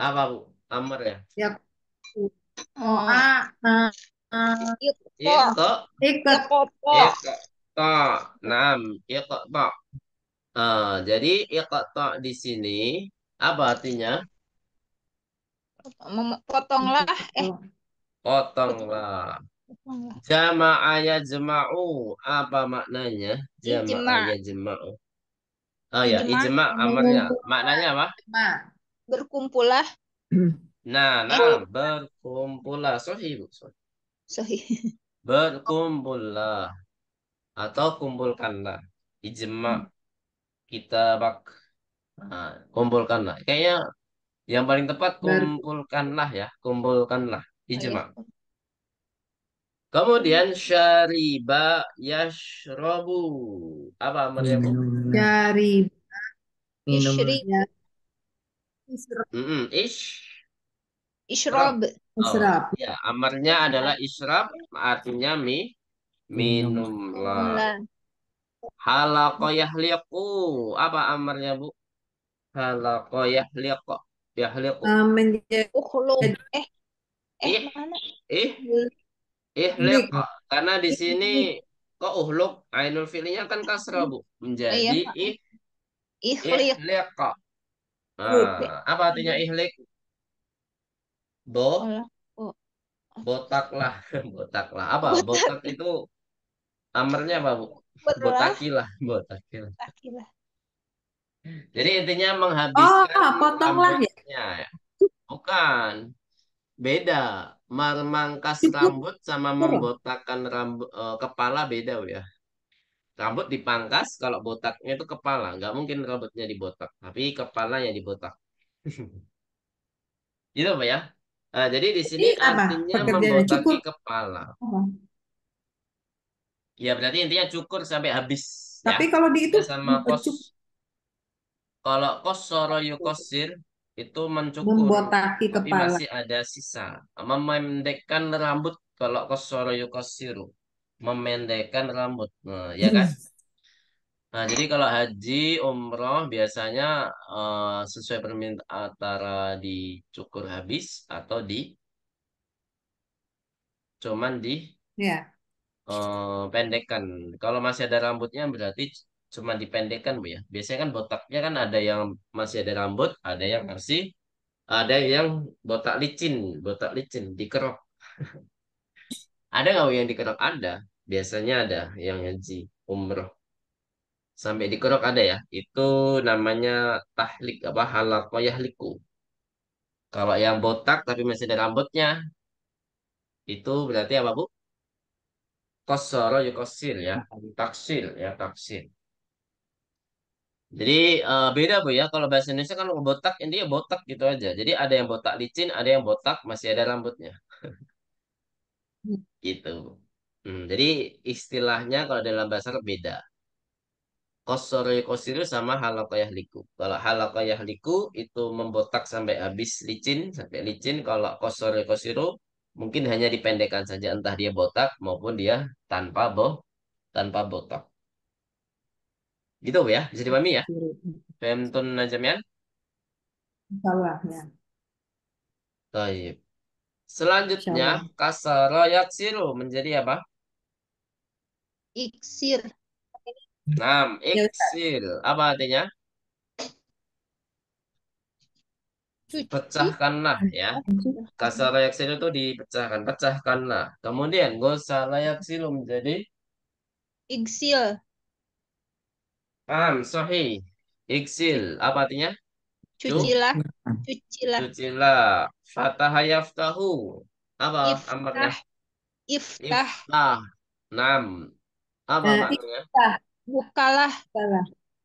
Apa, Bu? Amr ya? Ya. Oh, a, a, Iqta. Iqta. Iqta. jadi iqta di sini apa artinya? Potonglah. Eh. Potonglah. Jama'a jema'u, Apa maknanya? Jama'a jema'u. Oh ya, ijma' amarnya. Maknanya apa? Berkumpulah. Nah, eh. nah, berkumpulah. Sohibu. Sohibu. Sahih. Berkumpullah atau kumpulkanlah. Ijma hmm. kita bak nah, kumpulkanlah. Kayaknya yang paling tepat kumpulkanlah ya, kumpulkanlah. Ijma. Kemudian syariba yashrobu. Apa Maryam? Syariba. Minum. Mm -mm. Ish Israb israb. Oh, ya, amarnya adalah israb, artinya mi minumlah. Halakoyah yahliqu. Apa amarnya, Bu? Halaqa yahliqu. Yahliqu. Menjadi eh eh Eh. Eh. Ihliq. Karena di sini kok uhluk ainul fi'linya kan kasrah, Bu. Menjadi iya, ih ihliq. Ah, apa artinya ihliq? Bo, oh, botak lah Apa? Botak, botak itu amernya apa, Bu? Botakilah, botakilah. Jadi intinya menghabiskan Oh, ah, potonglah ya? ya. Bukan. Beda. Memangkas rambut sama membotakkan rambut eh, kepala beda ya. Rambut dipangkas, kalau botaknya itu kepala. Nggak mungkin rambutnya dibotak, tapi kepalanya dibotak. gitu apa ya? Nah, jadi di sini jadi apa? artinya cukur. kepala. Oh. Ya berarti intinya cukur sampai habis. Ya. Tapi ya. kalau di itu sama kos. Kalau kos yukosir itu mencukur. Membotaki tapi masih ada sisa. Memendekkan rambut kalau kos Memendekkan rambut. Nah, ya kan? Hmm. Nah, jadi kalau haji, umroh biasanya uh, sesuai permintaan antara dicukur habis atau di cuman di ya. uh, pendekkan. Kalau masih ada rambutnya berarti cuma dipendekkan Bu ya. Biasanya kan botaknya kan ada yang masih ada rambut, ada yang masih ada yang botak licin, botak licin dikerok. ada nggak yang dikerok? Ada. Biasanya ada yang haji, umroh sampai di kerok ada ya itu namanya tahlik apa halak yahliku kalau yang botak tapi masih ada rambutnya itu berarti apa bu kosoro kosil ya, ya taksil ya taksil jadi uh, beda bu ya kalau bahasa Indonesia kan botak ini ya botak gitu aja jadi ada yang botak licin ada yang botak masih ada rambutnya hmm. gitu hmm, jadi istilahnya kalau dalam bahasa Arab beda Kosorul kosiru sama halakoyah liku. Kalau halakoyah liku itu membotak sampai habis licin, sampai licin. Kalau kosorul kosiru mungkin hanya dipendekkan saja entah dia botak maupun dia tanpa bo tanpa botak. Gitu ya, bisa dipahami ya? Pemtun najamian? Insyaallah ya. Selanjutnya kasaroyak yaksiru menjadi apa? Iksir. Enam, iksil. Ya Apa artinya? Pecahkanlah ya. Kasara yaksil itu dipecahkan. Pecahkanlah. Kemudian layak yaksil menjadi? Iksil. Paham, sohi. Iksil. Apa artinya? Cucilah. Cucilah. Cucilah. Fatahayaf tahu, Apa iftah. amarnya? Iftah. Iftah. Enam. Apa artinya? Nah, iftah. Bukalah.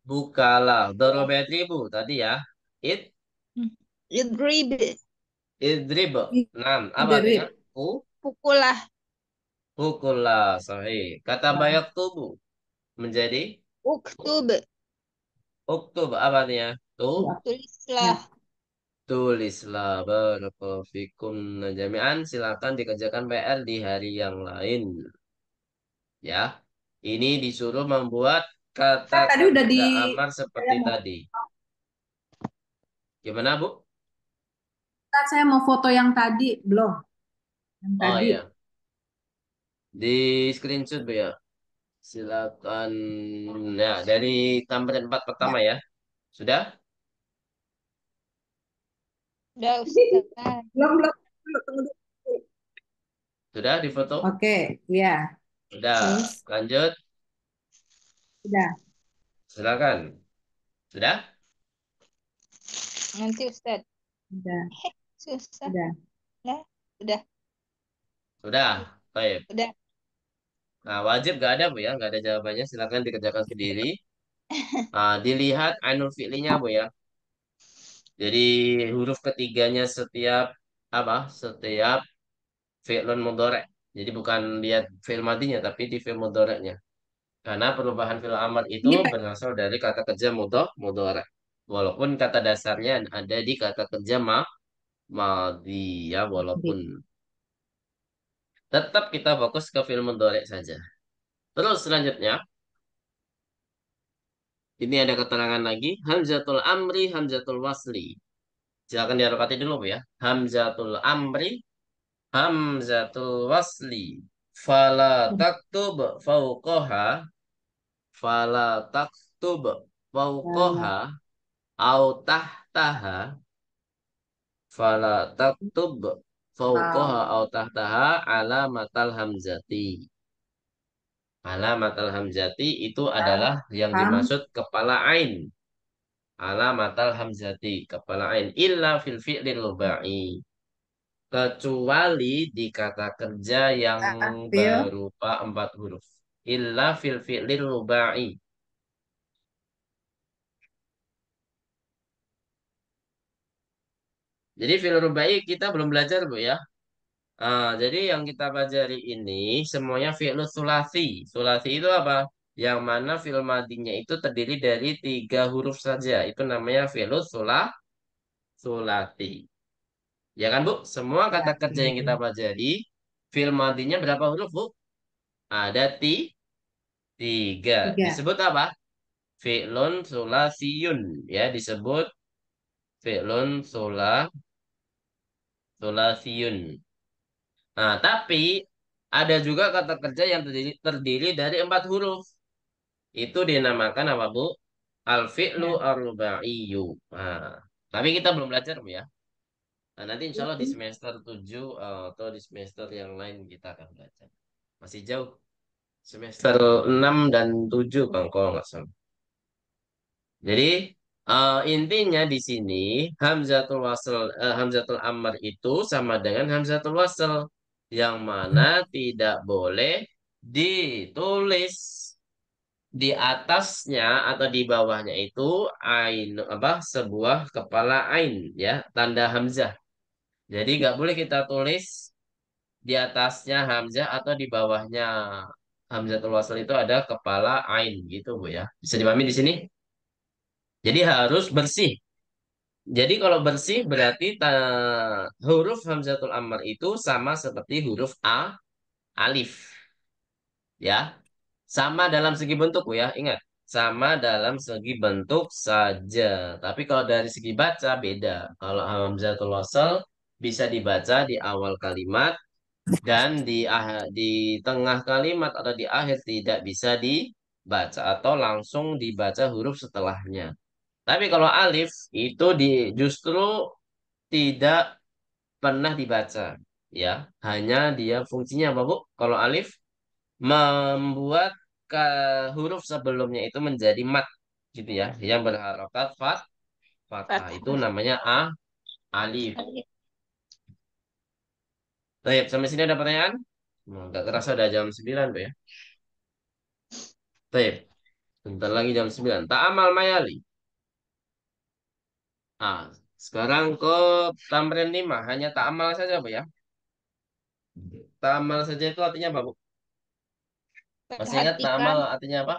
Bukalah. Bukalah. ribu tadi ya. It. Hmm. it Idrib. Enam. Apa artinya? U. Pukulah. Pukulah. Sahih. Kata nah. bayak tubuh. Menjadi? Uktub. Uktub. Apa artinya? Tu. Tulislah. Hmm. Tulislah berkofikum jami'an. Silakan dikerjakan PR di hari yang lain. Ya. Ini disuruh membuat kata, -kata tadi udah di amar seperti saya tadi. Gimana, Bu? Saya mau foto yang tadi, belum. Yang oh iya. Di screenshot, Bu ya. Silakan. Nah, dari tampilan empat pertama ya. ya. Sudah? Sudah, Ustaz. Belum, belum. Tunggu Sudah difoto? Oke, okay, iya. Sudah. Please. Lanjut. Sudah. Silakan. Sudah? Nanti Ustaz. Sudah. Susah. Sudah. Nah, sudah. Sudah. Baik. Sudah. Nah, wajib gak ada Bu ya, gak ada jawabannya. Silakan dikerjakan sendiri. Nah, dilihat anul fi'linya Bu ya. Jadi huruf ketiganya setiap apa? Setiap fi'lun mudhari'. Jadi bukan lihat fi'il madinya tapi di fi'il mudhoraknya. Karena perubahan fi'il amar itu ya. berasal dari kata kerja mudoh mudhorak. Walaupun kata dasarnya ada di kata kerja ma madi ya walaupun iya. tetap kita fokus ke fi'il mudorek saja. Terus selanjutnya ini ada keterangan lagi hamzatul amri hamzatul wasli. Silakan diarokati dulu ya. Hamzatul amri hamzatul wasli fala taktub fauqaha fala taktub fauqaha au tahtaha fala taktub fauqaha au tahtaha alamatal hamzati alamatal hamzati itu adalah yang dimaksud kepala ain alamatal hamzati kepala ain illa fil fi'lil bai kecuali di kata kerja yang berupa empat huruf. Illa fil fi'lil rubai. Jadi fil rubai kita belum belajar, Bu ya. Uh, jadi yang kita pelajari ini semuanya fi'lu sulasi. Sulasi itu apa? Yang mana fi'l madinya itu terdiri dari tiga huruf saja. Itu namanya fi'lu sulah Ya kan, Bu? Semua ya, kata kerja yang kita pelajari, fil madinya berapa huruf, Bu? Ada t tiga. tiga. Disebut apa? Fi'lun sulasiyun. Ya, disebut fi'lun sula, sulasiyun. Nah, tapi ada juga kata kerja yang terdiri, terdiri dari empat huruf. Itu dinamakan apa, Bu? Al-fi'lu ya. Nah, tapi kita belum belajar, Bu, ya. Nah, nanti insya Allah di semester 7 eh, atau di semester yang lain kita akan belajar. Masih jauh. Semester 6 dan 7, Bang, kalau nggak salah. Jadi, uh, intinya di sini, Hamzatul wasl uh, Hamzatul Amr itu sama dengan Hamzatul wasl Yang mana tidak boleh ditulis di atasnya atau di bawahnya itu ain apa sebuah kepala ain ya tanda hamzah jadi nggak boleh kita tulis di atasnya hamzah atau di bawahnya hamzatul wasal itu ada kepala ain gitu Bu ya. Bisa dipahami di sini? Jadi harus bersih. Jadi kalau bersih berarti ta, huruf hamzatul amr itu sama seperti huruf a alif. Ya. Sama dalam segi bentuk Bu ya, ingat. Sama dalam segi bentuk saja. Tapi kalau dari segi baca beda. Kalau hamzatul wasal bisa dibaca di awal kalimat dan di ah, di tengah kalimat atau di akhir tidak bisa dibaca atau langsung dibaca huruf setelahnya. Tapi kalau alif itu di justru tidak pernah dibaca, ya. Hanya dia fungsinya apa, Bu? Kalau alif membuat ke huruf sebelumnya itu menjadi mat gitu ya yang berharokat fat fat nah, itu namanya a alif Baik, nah, sampai sini ada pertanyaan? Nggak terasa ada jam 9, Pak ya. Baik, nah, bentar lagi jam 9. Ta'amal mayali. Ah, sekarang ke tamrin 5. Hanya ta'amal saja, Pak ya. Ta'amal saja itu artinya apa, Bu? Masih ingat ta'amal artinya apa?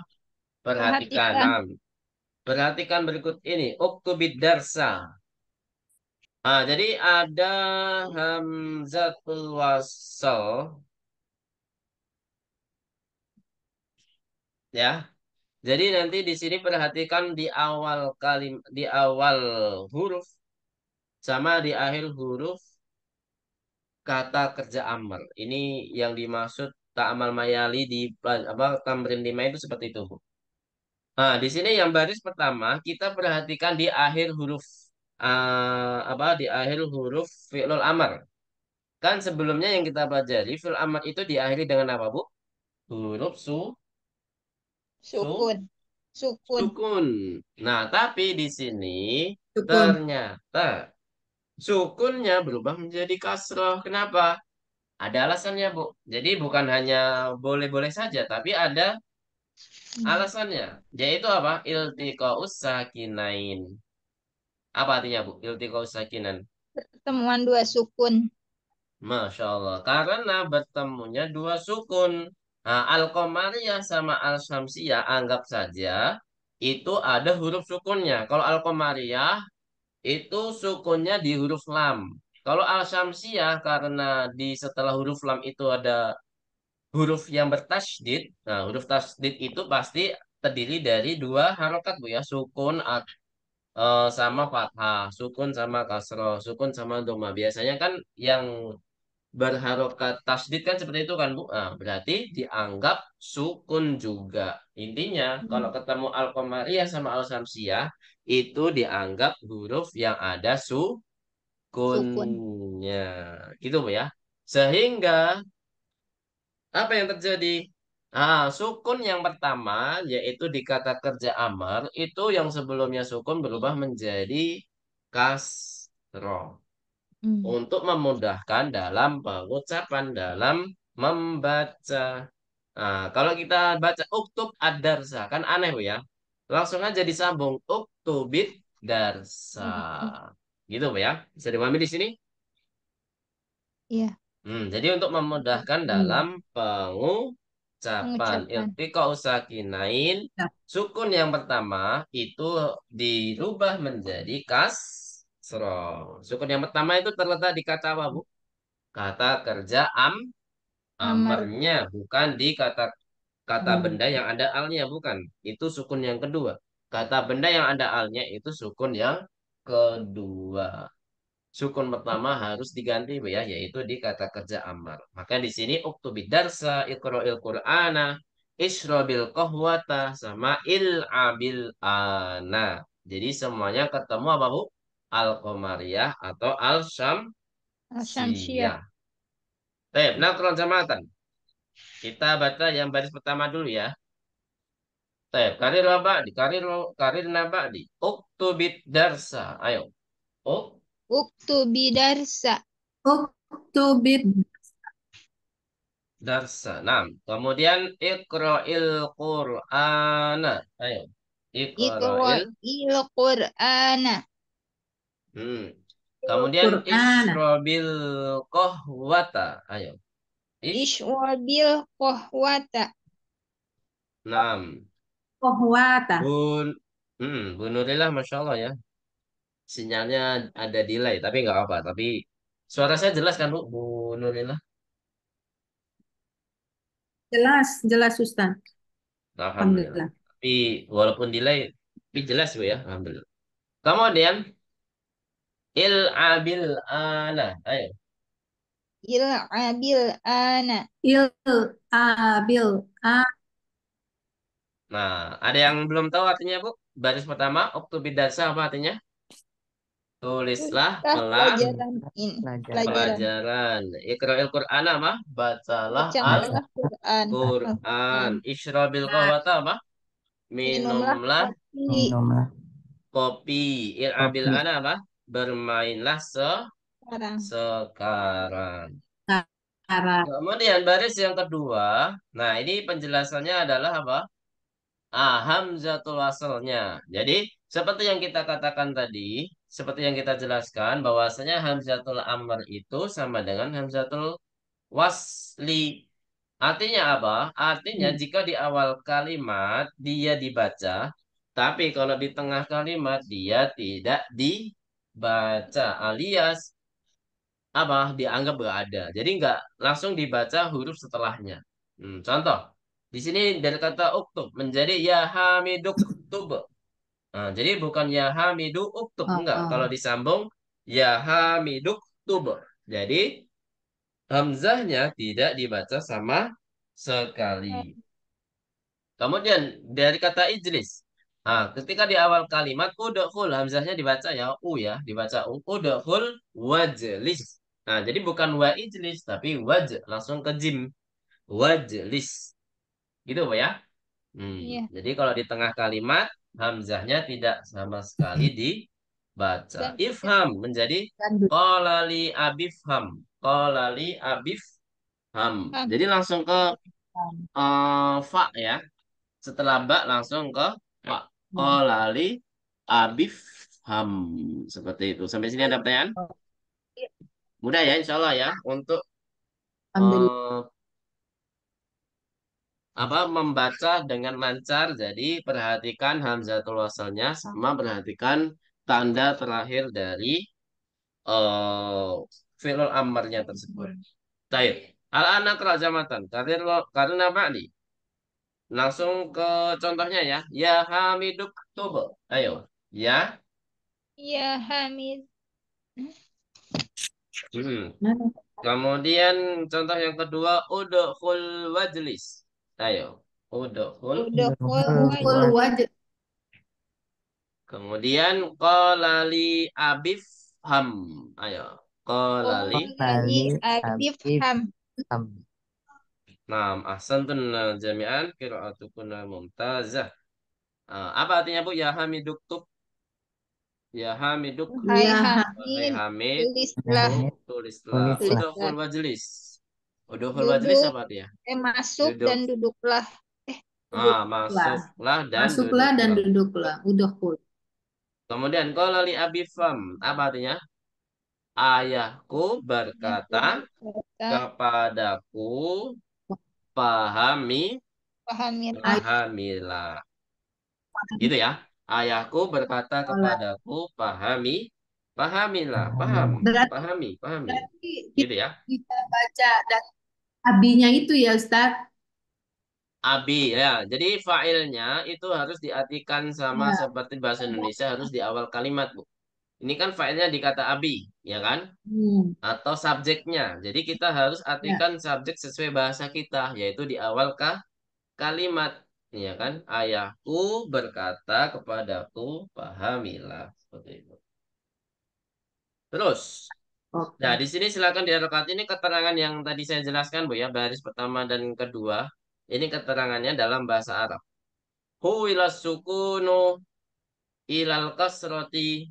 Perhatikan. Perhatikan, nah, Perhatikan berikut ini. Uktubid darsa. Nah, jadi ada hamzatul wasal. Ya. Jadi nanti di sini perhatikan di awal kalim di awal huruf sama di akhir huruf kata kerja amr. Ini yang dimaksud ta'amal mayali di apa tamrin lima itu seperti itu. Nah, di sini yang baris pertama kita perhatikan di akhir huruf uh, apa di akhir huruf fi'lul amar. Kan sebelumnya yang kita pelajari fi'lul amar itu diakhiri dengan apa, Bu? Huruf su sukun. Su, sukun. Sukun. Nah, tapi di sini sukun. ternyata sukunnya berubah menjadi kasroh. Kenapa? Ada alasannya, Bu. Jadi bukan hanya boleh-boleh saja, tapi ada hmm. alasannya. Yaitu apa? Iltiqaus sakinain. Apa artinya, Bu? Iltiqaus sakinan. Pertemuan dua sukun. Masya Allah. Karena bertemunya dua sukun. Nah, al komariah sama al samsiah anggap saja itu ada huruf sukunnya. Kalau al komariah itu sukunnya di huruf lam. Kalau al samsiah karena di setelah huruf lam itu ada huruf yang bertasdid. Nah, huruf tasdid itu pasti terdiri dari dua harokat Bu ya, sukun uh, sama fathah, sukun sama kasroh, sukun sama doma. Biasanya kan yang berharokat tasdid kan seperti itu kan Bu. Nah, berarti dianggap sukun juga. Intinya hmm. kalau ketemu al-qamariyah sama al-samsiyah itu dianggap huruf yang ada sukunnya. Gitu Bu ya. Sehingga apa yang terjadi? Ah, sukun yang pertama yaitu di kata kerja amar itu yang sebelumnya sukun berubah menjadi kasro Hmm. untuk memudahkan dalam pengucapan dalam membaca. Nah, kalau kita baca uktub adarsa kan aneh Bu ya. Langsung aja disambung uktubit darsa. Hmm, hmm. Gitu Bu ya. Bisa dimahami di sini? Iya. Hmm, jadi untuk memudahkan hmm. dalam pengu Ucapan iltiqa usakinain. Sukun yang pertama itu dirubah menjadi kasroh Sukun yang pertama itu terletak di kata apa, Bu? Kata kerja am amarnya, bukan di kata kata hmm. benda yang ada alnya, bukan. Itu sukun yang kedua. Kata benda yang ada alnya itu sukun yang kedua sukun pertama harus diganti ya yaitu di kata kerja amar. Maka di sini uktubi darsa iqra'il qur'ana isrobil kohwata sama il abil ana. Jadi semuanya ketemu apa Bu? Al atau Al Syam Syamsiyah. Baik, nah jamatan. Kita baca yang baris pertama dulu ya. Baik, karir apa? Di karir karir apa di uktubit darsa. Ayo. Uktubit Uktubi darsa. Uktubi darsa. Nah, kemudian ikra'il Qur'ana. Ayo. Ikra'il Qur'ana. Hmm. Kemudian isrobil kohwata. Ayo. Isrobil kohwata. Naam. Kohwata. Bun, hmm, Bunurilah, Masya Allah ya sinyalnya ada delay, tapi nggak apa. Tapi suara saya jelas kan Bu, Bu Nurina Jelas, jelas Ustaz. Alhamdulillah. Alhamdulillah. Tapi walaupun delay, tapi jelas Bu ya, Alhamdulillah. Kemudian, il-abil ana. Ayo. Il-abil ana. Il-abil a Nah, ada yang belum tahu artinya Bu? Baris pertama, oktubidasa apa artinya? Tulislah pelajaran. Pelajaran. ikra'il qur'ana mah Bacalah Al-Qur'an. Quran. Isyrabil qahwata mah Minumlah kopi. Ir'abil ana mah Bermainlah se sekarang. sekarang. Kemudian baris yang kedua. Nah, ini penjelasannya adalah apa? ahamzatul hamzatul wasalnya. Jadi, seperti yang kita katakan tadi, seperti yang kita jelaskan bahwasanya hamzatul amr itu sama dengan hamzatul wasli. Artinya apa? Artinya hmm. jika di awal kalimat dia dibaca, tapi kalau di tengah kalimat dia tidak dibaca alias apa dianggap berada. Jadi nggak langsung dibaca huruf setelahnya. Hmm, contoh, di sini dari kata uktub menjadi ya hamiduk Nah, jadi bukan ya hamidu uktub Oh, enggak. Oh. Kalau disambung ya hamidu tub. Jadi hamzahnya tidak dibaca sama sekali. Kemudian dari kata ijlis. Nah, ketika di awal kalimat udhul. hamzahnya dibaca ya u ya, dibaca u. Udhul wajlis. Nah, jadi bukan wa ijlis tapi waj langsung ke jim. Wajlis. Gitu, pak ya? Hmm. Yeah. Jadi kalau di tengah kalimat hamzahnya tidak sama sekali hmm. dibaca. Ifham menjadi kolali abifham. Kolali abifham. Jadi langsung ke uh, fa ya. Setelah ba langsung ke fa. Kolali hmm. abifham. Seperti itu. Sampai sini ada pertanyaan? Oh. Mudah ya insya Allah ya. Untuk uh, apa membaca dengan lancar jadi perhatikan hamzatul wasalnya sama perhatikan tanda terakhir dari uh, filul amarnya tersebut. Baik. Hmm. Al anak rajamatan. Karena karena nih? Langsung ke contohnya ya. Ya Hamiduk tub. Ayo. Ya. Ya Hamid. Hmm. Nah. Kemudian contoh yang kedua udhul wajlis. Ayo. Udukul. Udukul wajib. Kemudian kolali abif ham. Ayo. Kolali oh, abif ham. Nah, ahsantun jami'an qira'atukuna mumtazah. Ah, apa artinya Bu? Ya hamiduk tu. Ya hamiduk. Ya hamid. Tulislah. Tulislah. Tulislah. Tulislah. Tulislah. Uduhul majlis apa artinya? Eh masuk duduk. dan duduklah. Eh ah, masuklah dan masuklah duduklah. dan duduklah. Uduhul. Kemudian kalau li abifam apa artinya? Ayahku berkata kepadaku pahami pahamilah. pahamilah. Gitu ya. Ayahku berkata kepadaku pahami pahamilah paham berarti, pahami pahami berarti gitu ya kita baca dan Abinya itu ya Ustaz? Abi ya. Jadi fa'ilnya itu harus diartikan sama ya. seperti bahasa Indonesia harus di awal kalimat, Bu. Ini kan fa'ilnya di kata abi, ya kan? Hmm. Atau subjeknya. Jadi kita harus ya. artikan ya. subjek sesuai bahasa kita, yaitu di awal kah kalimat, ya kan? Ayahku berkata kepadaku, pahamilah seperti itu. Terus Okay. Nah, di sini silakan direkat ini keterangan yang tadi saya jelaskan Bu ya, baris pertama dan kedua. Ini keterangannya dalam bahasa Arab. Huwilas sukunu ilal kasrati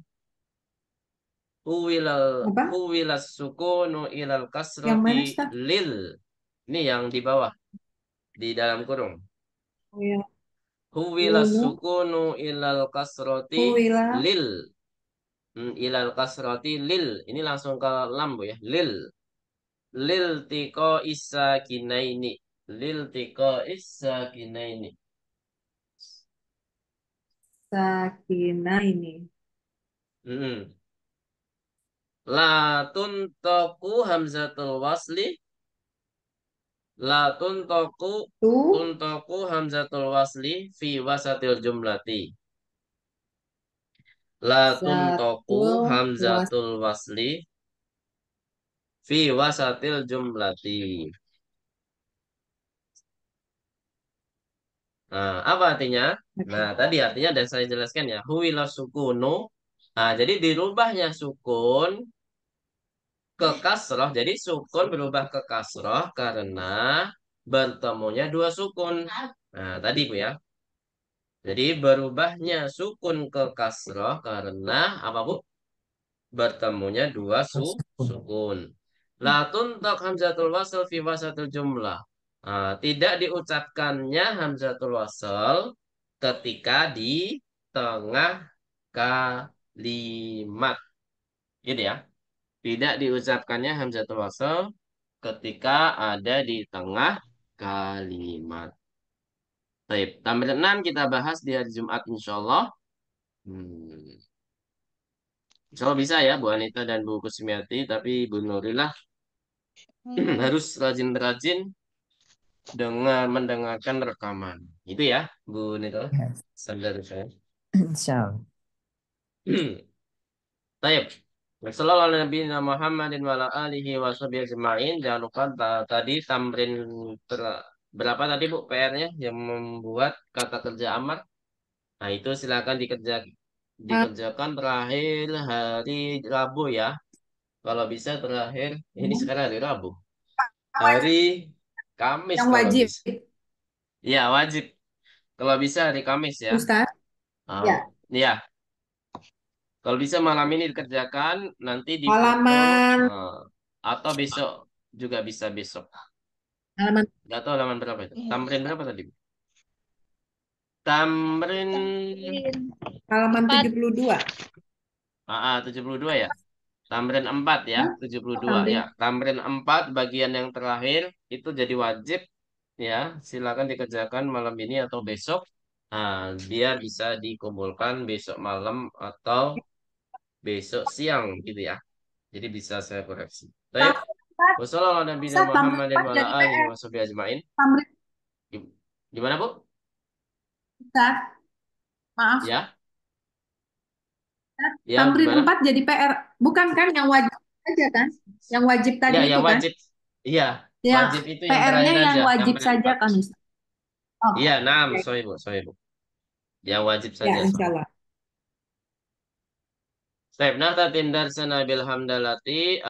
huwilal Apa? huwilas sukunu ilal kasrati mana, lil. Ini yang di bawah. Di dalam kurung. Oh, ya. Huwilas sukunu ilal kasroti Huwila. lil Hmm, ilal kasroti lil. Ini langsung ke lam bu ya. Lil. Lil tiko isa kina ini Lil tiko isa kina ini ini ini Hmm. La tuntoku hamzatul wasli. La tuntoku tuntoku hamzatul wasli fi wasatil jumlati. La tuntoku hamzatul wasli fi wasatil jumlati. Nah, apa artinya? Nah, tadi artinya dan saya jelaskan ya. Huwila sukunu. Nah, jadi dirubahnya sukun ke kasroh. Jadi sukun berubah ke kasroh karena bertemunya dua sukun. Nah, tadi Bu ya. Jadi berubahnya sukun ke kasroh karena apa bu? Bertemunya dua su sukun. La tuntok hamzatul wasal fi wasatul jumlah. Nah, tidak diucapkannya hamzatul wasal ketika di tengah kalimat. Gitu ya. Tidak diucapkannya hamzatul wasal ketika ada di tengah kalimat. Taib. Tamrin 6 kita bahas di hari Jumat insya Allah. Hmm. Insya Allah bisa ya Bu Anita dan Bu Kusmiati, tapi Bu Nurilah hmm. harus rajin-rajin dengan mendengarkan rekaman. Itu ya, Bu Nito. Yes. Sadar saya. Insya Allah. Baik. Wassalamualaikum warahmatullahi wabarakatuh. Muhammadin wa alihi wa Jangan lupa tadi tamrin Berapa tadi Bu PR-nya yang membuat kata kerja Amar? Nah, itu silakan dikerja dikerjakan terakhir hari Rabu ya. Kalau bisa terakhir ini hmm. sekarang hari Rabu. Hari Kamis. Yang wajib. Iya, wajib. Kalau bisa hari Kamis ya. Ustaz. Ah, ya. Iya. Kalau bisa malam ini dikerjakan, nanti di malam ah, atau besok juga bisa besok. Halaman Enggak tahu halaman berapa itu. Iya. Tamrin berapa tadi? Tamrin halaman Empat. 72. Ah, ah, 72 ya. Tamrin 4 ya, hmm? 72 Tamrin. ya. Tamrin 4 bagian yang terakhir itu jadi wajib ya. Silakan dikerjakan malam ini atau besok. Nah, biar bisa dikumpulkan besok malam atau besok siang gitu ya. Jadi bisa saya koreksi. Baik. Wassalamualaikum warahmatullahi Gimana Bu? Ustaz, maaf. Ya. ya Tamrin gimana? 4 jadi PR. Bukan kan yang wajib aja kan? Yang wajib ya, tadi ya, itu yang kan? wajib. Iya. Ya, wajib itu PR-nya yang, yang aja. wajib yang saja kan Ustaz. Oh. Iya, nah, Okay. Sorry Bu, sorry Bu. Yang wajib ya, saja. Ya, insyaallah. طيب نحتتم درسنا بالحمد لله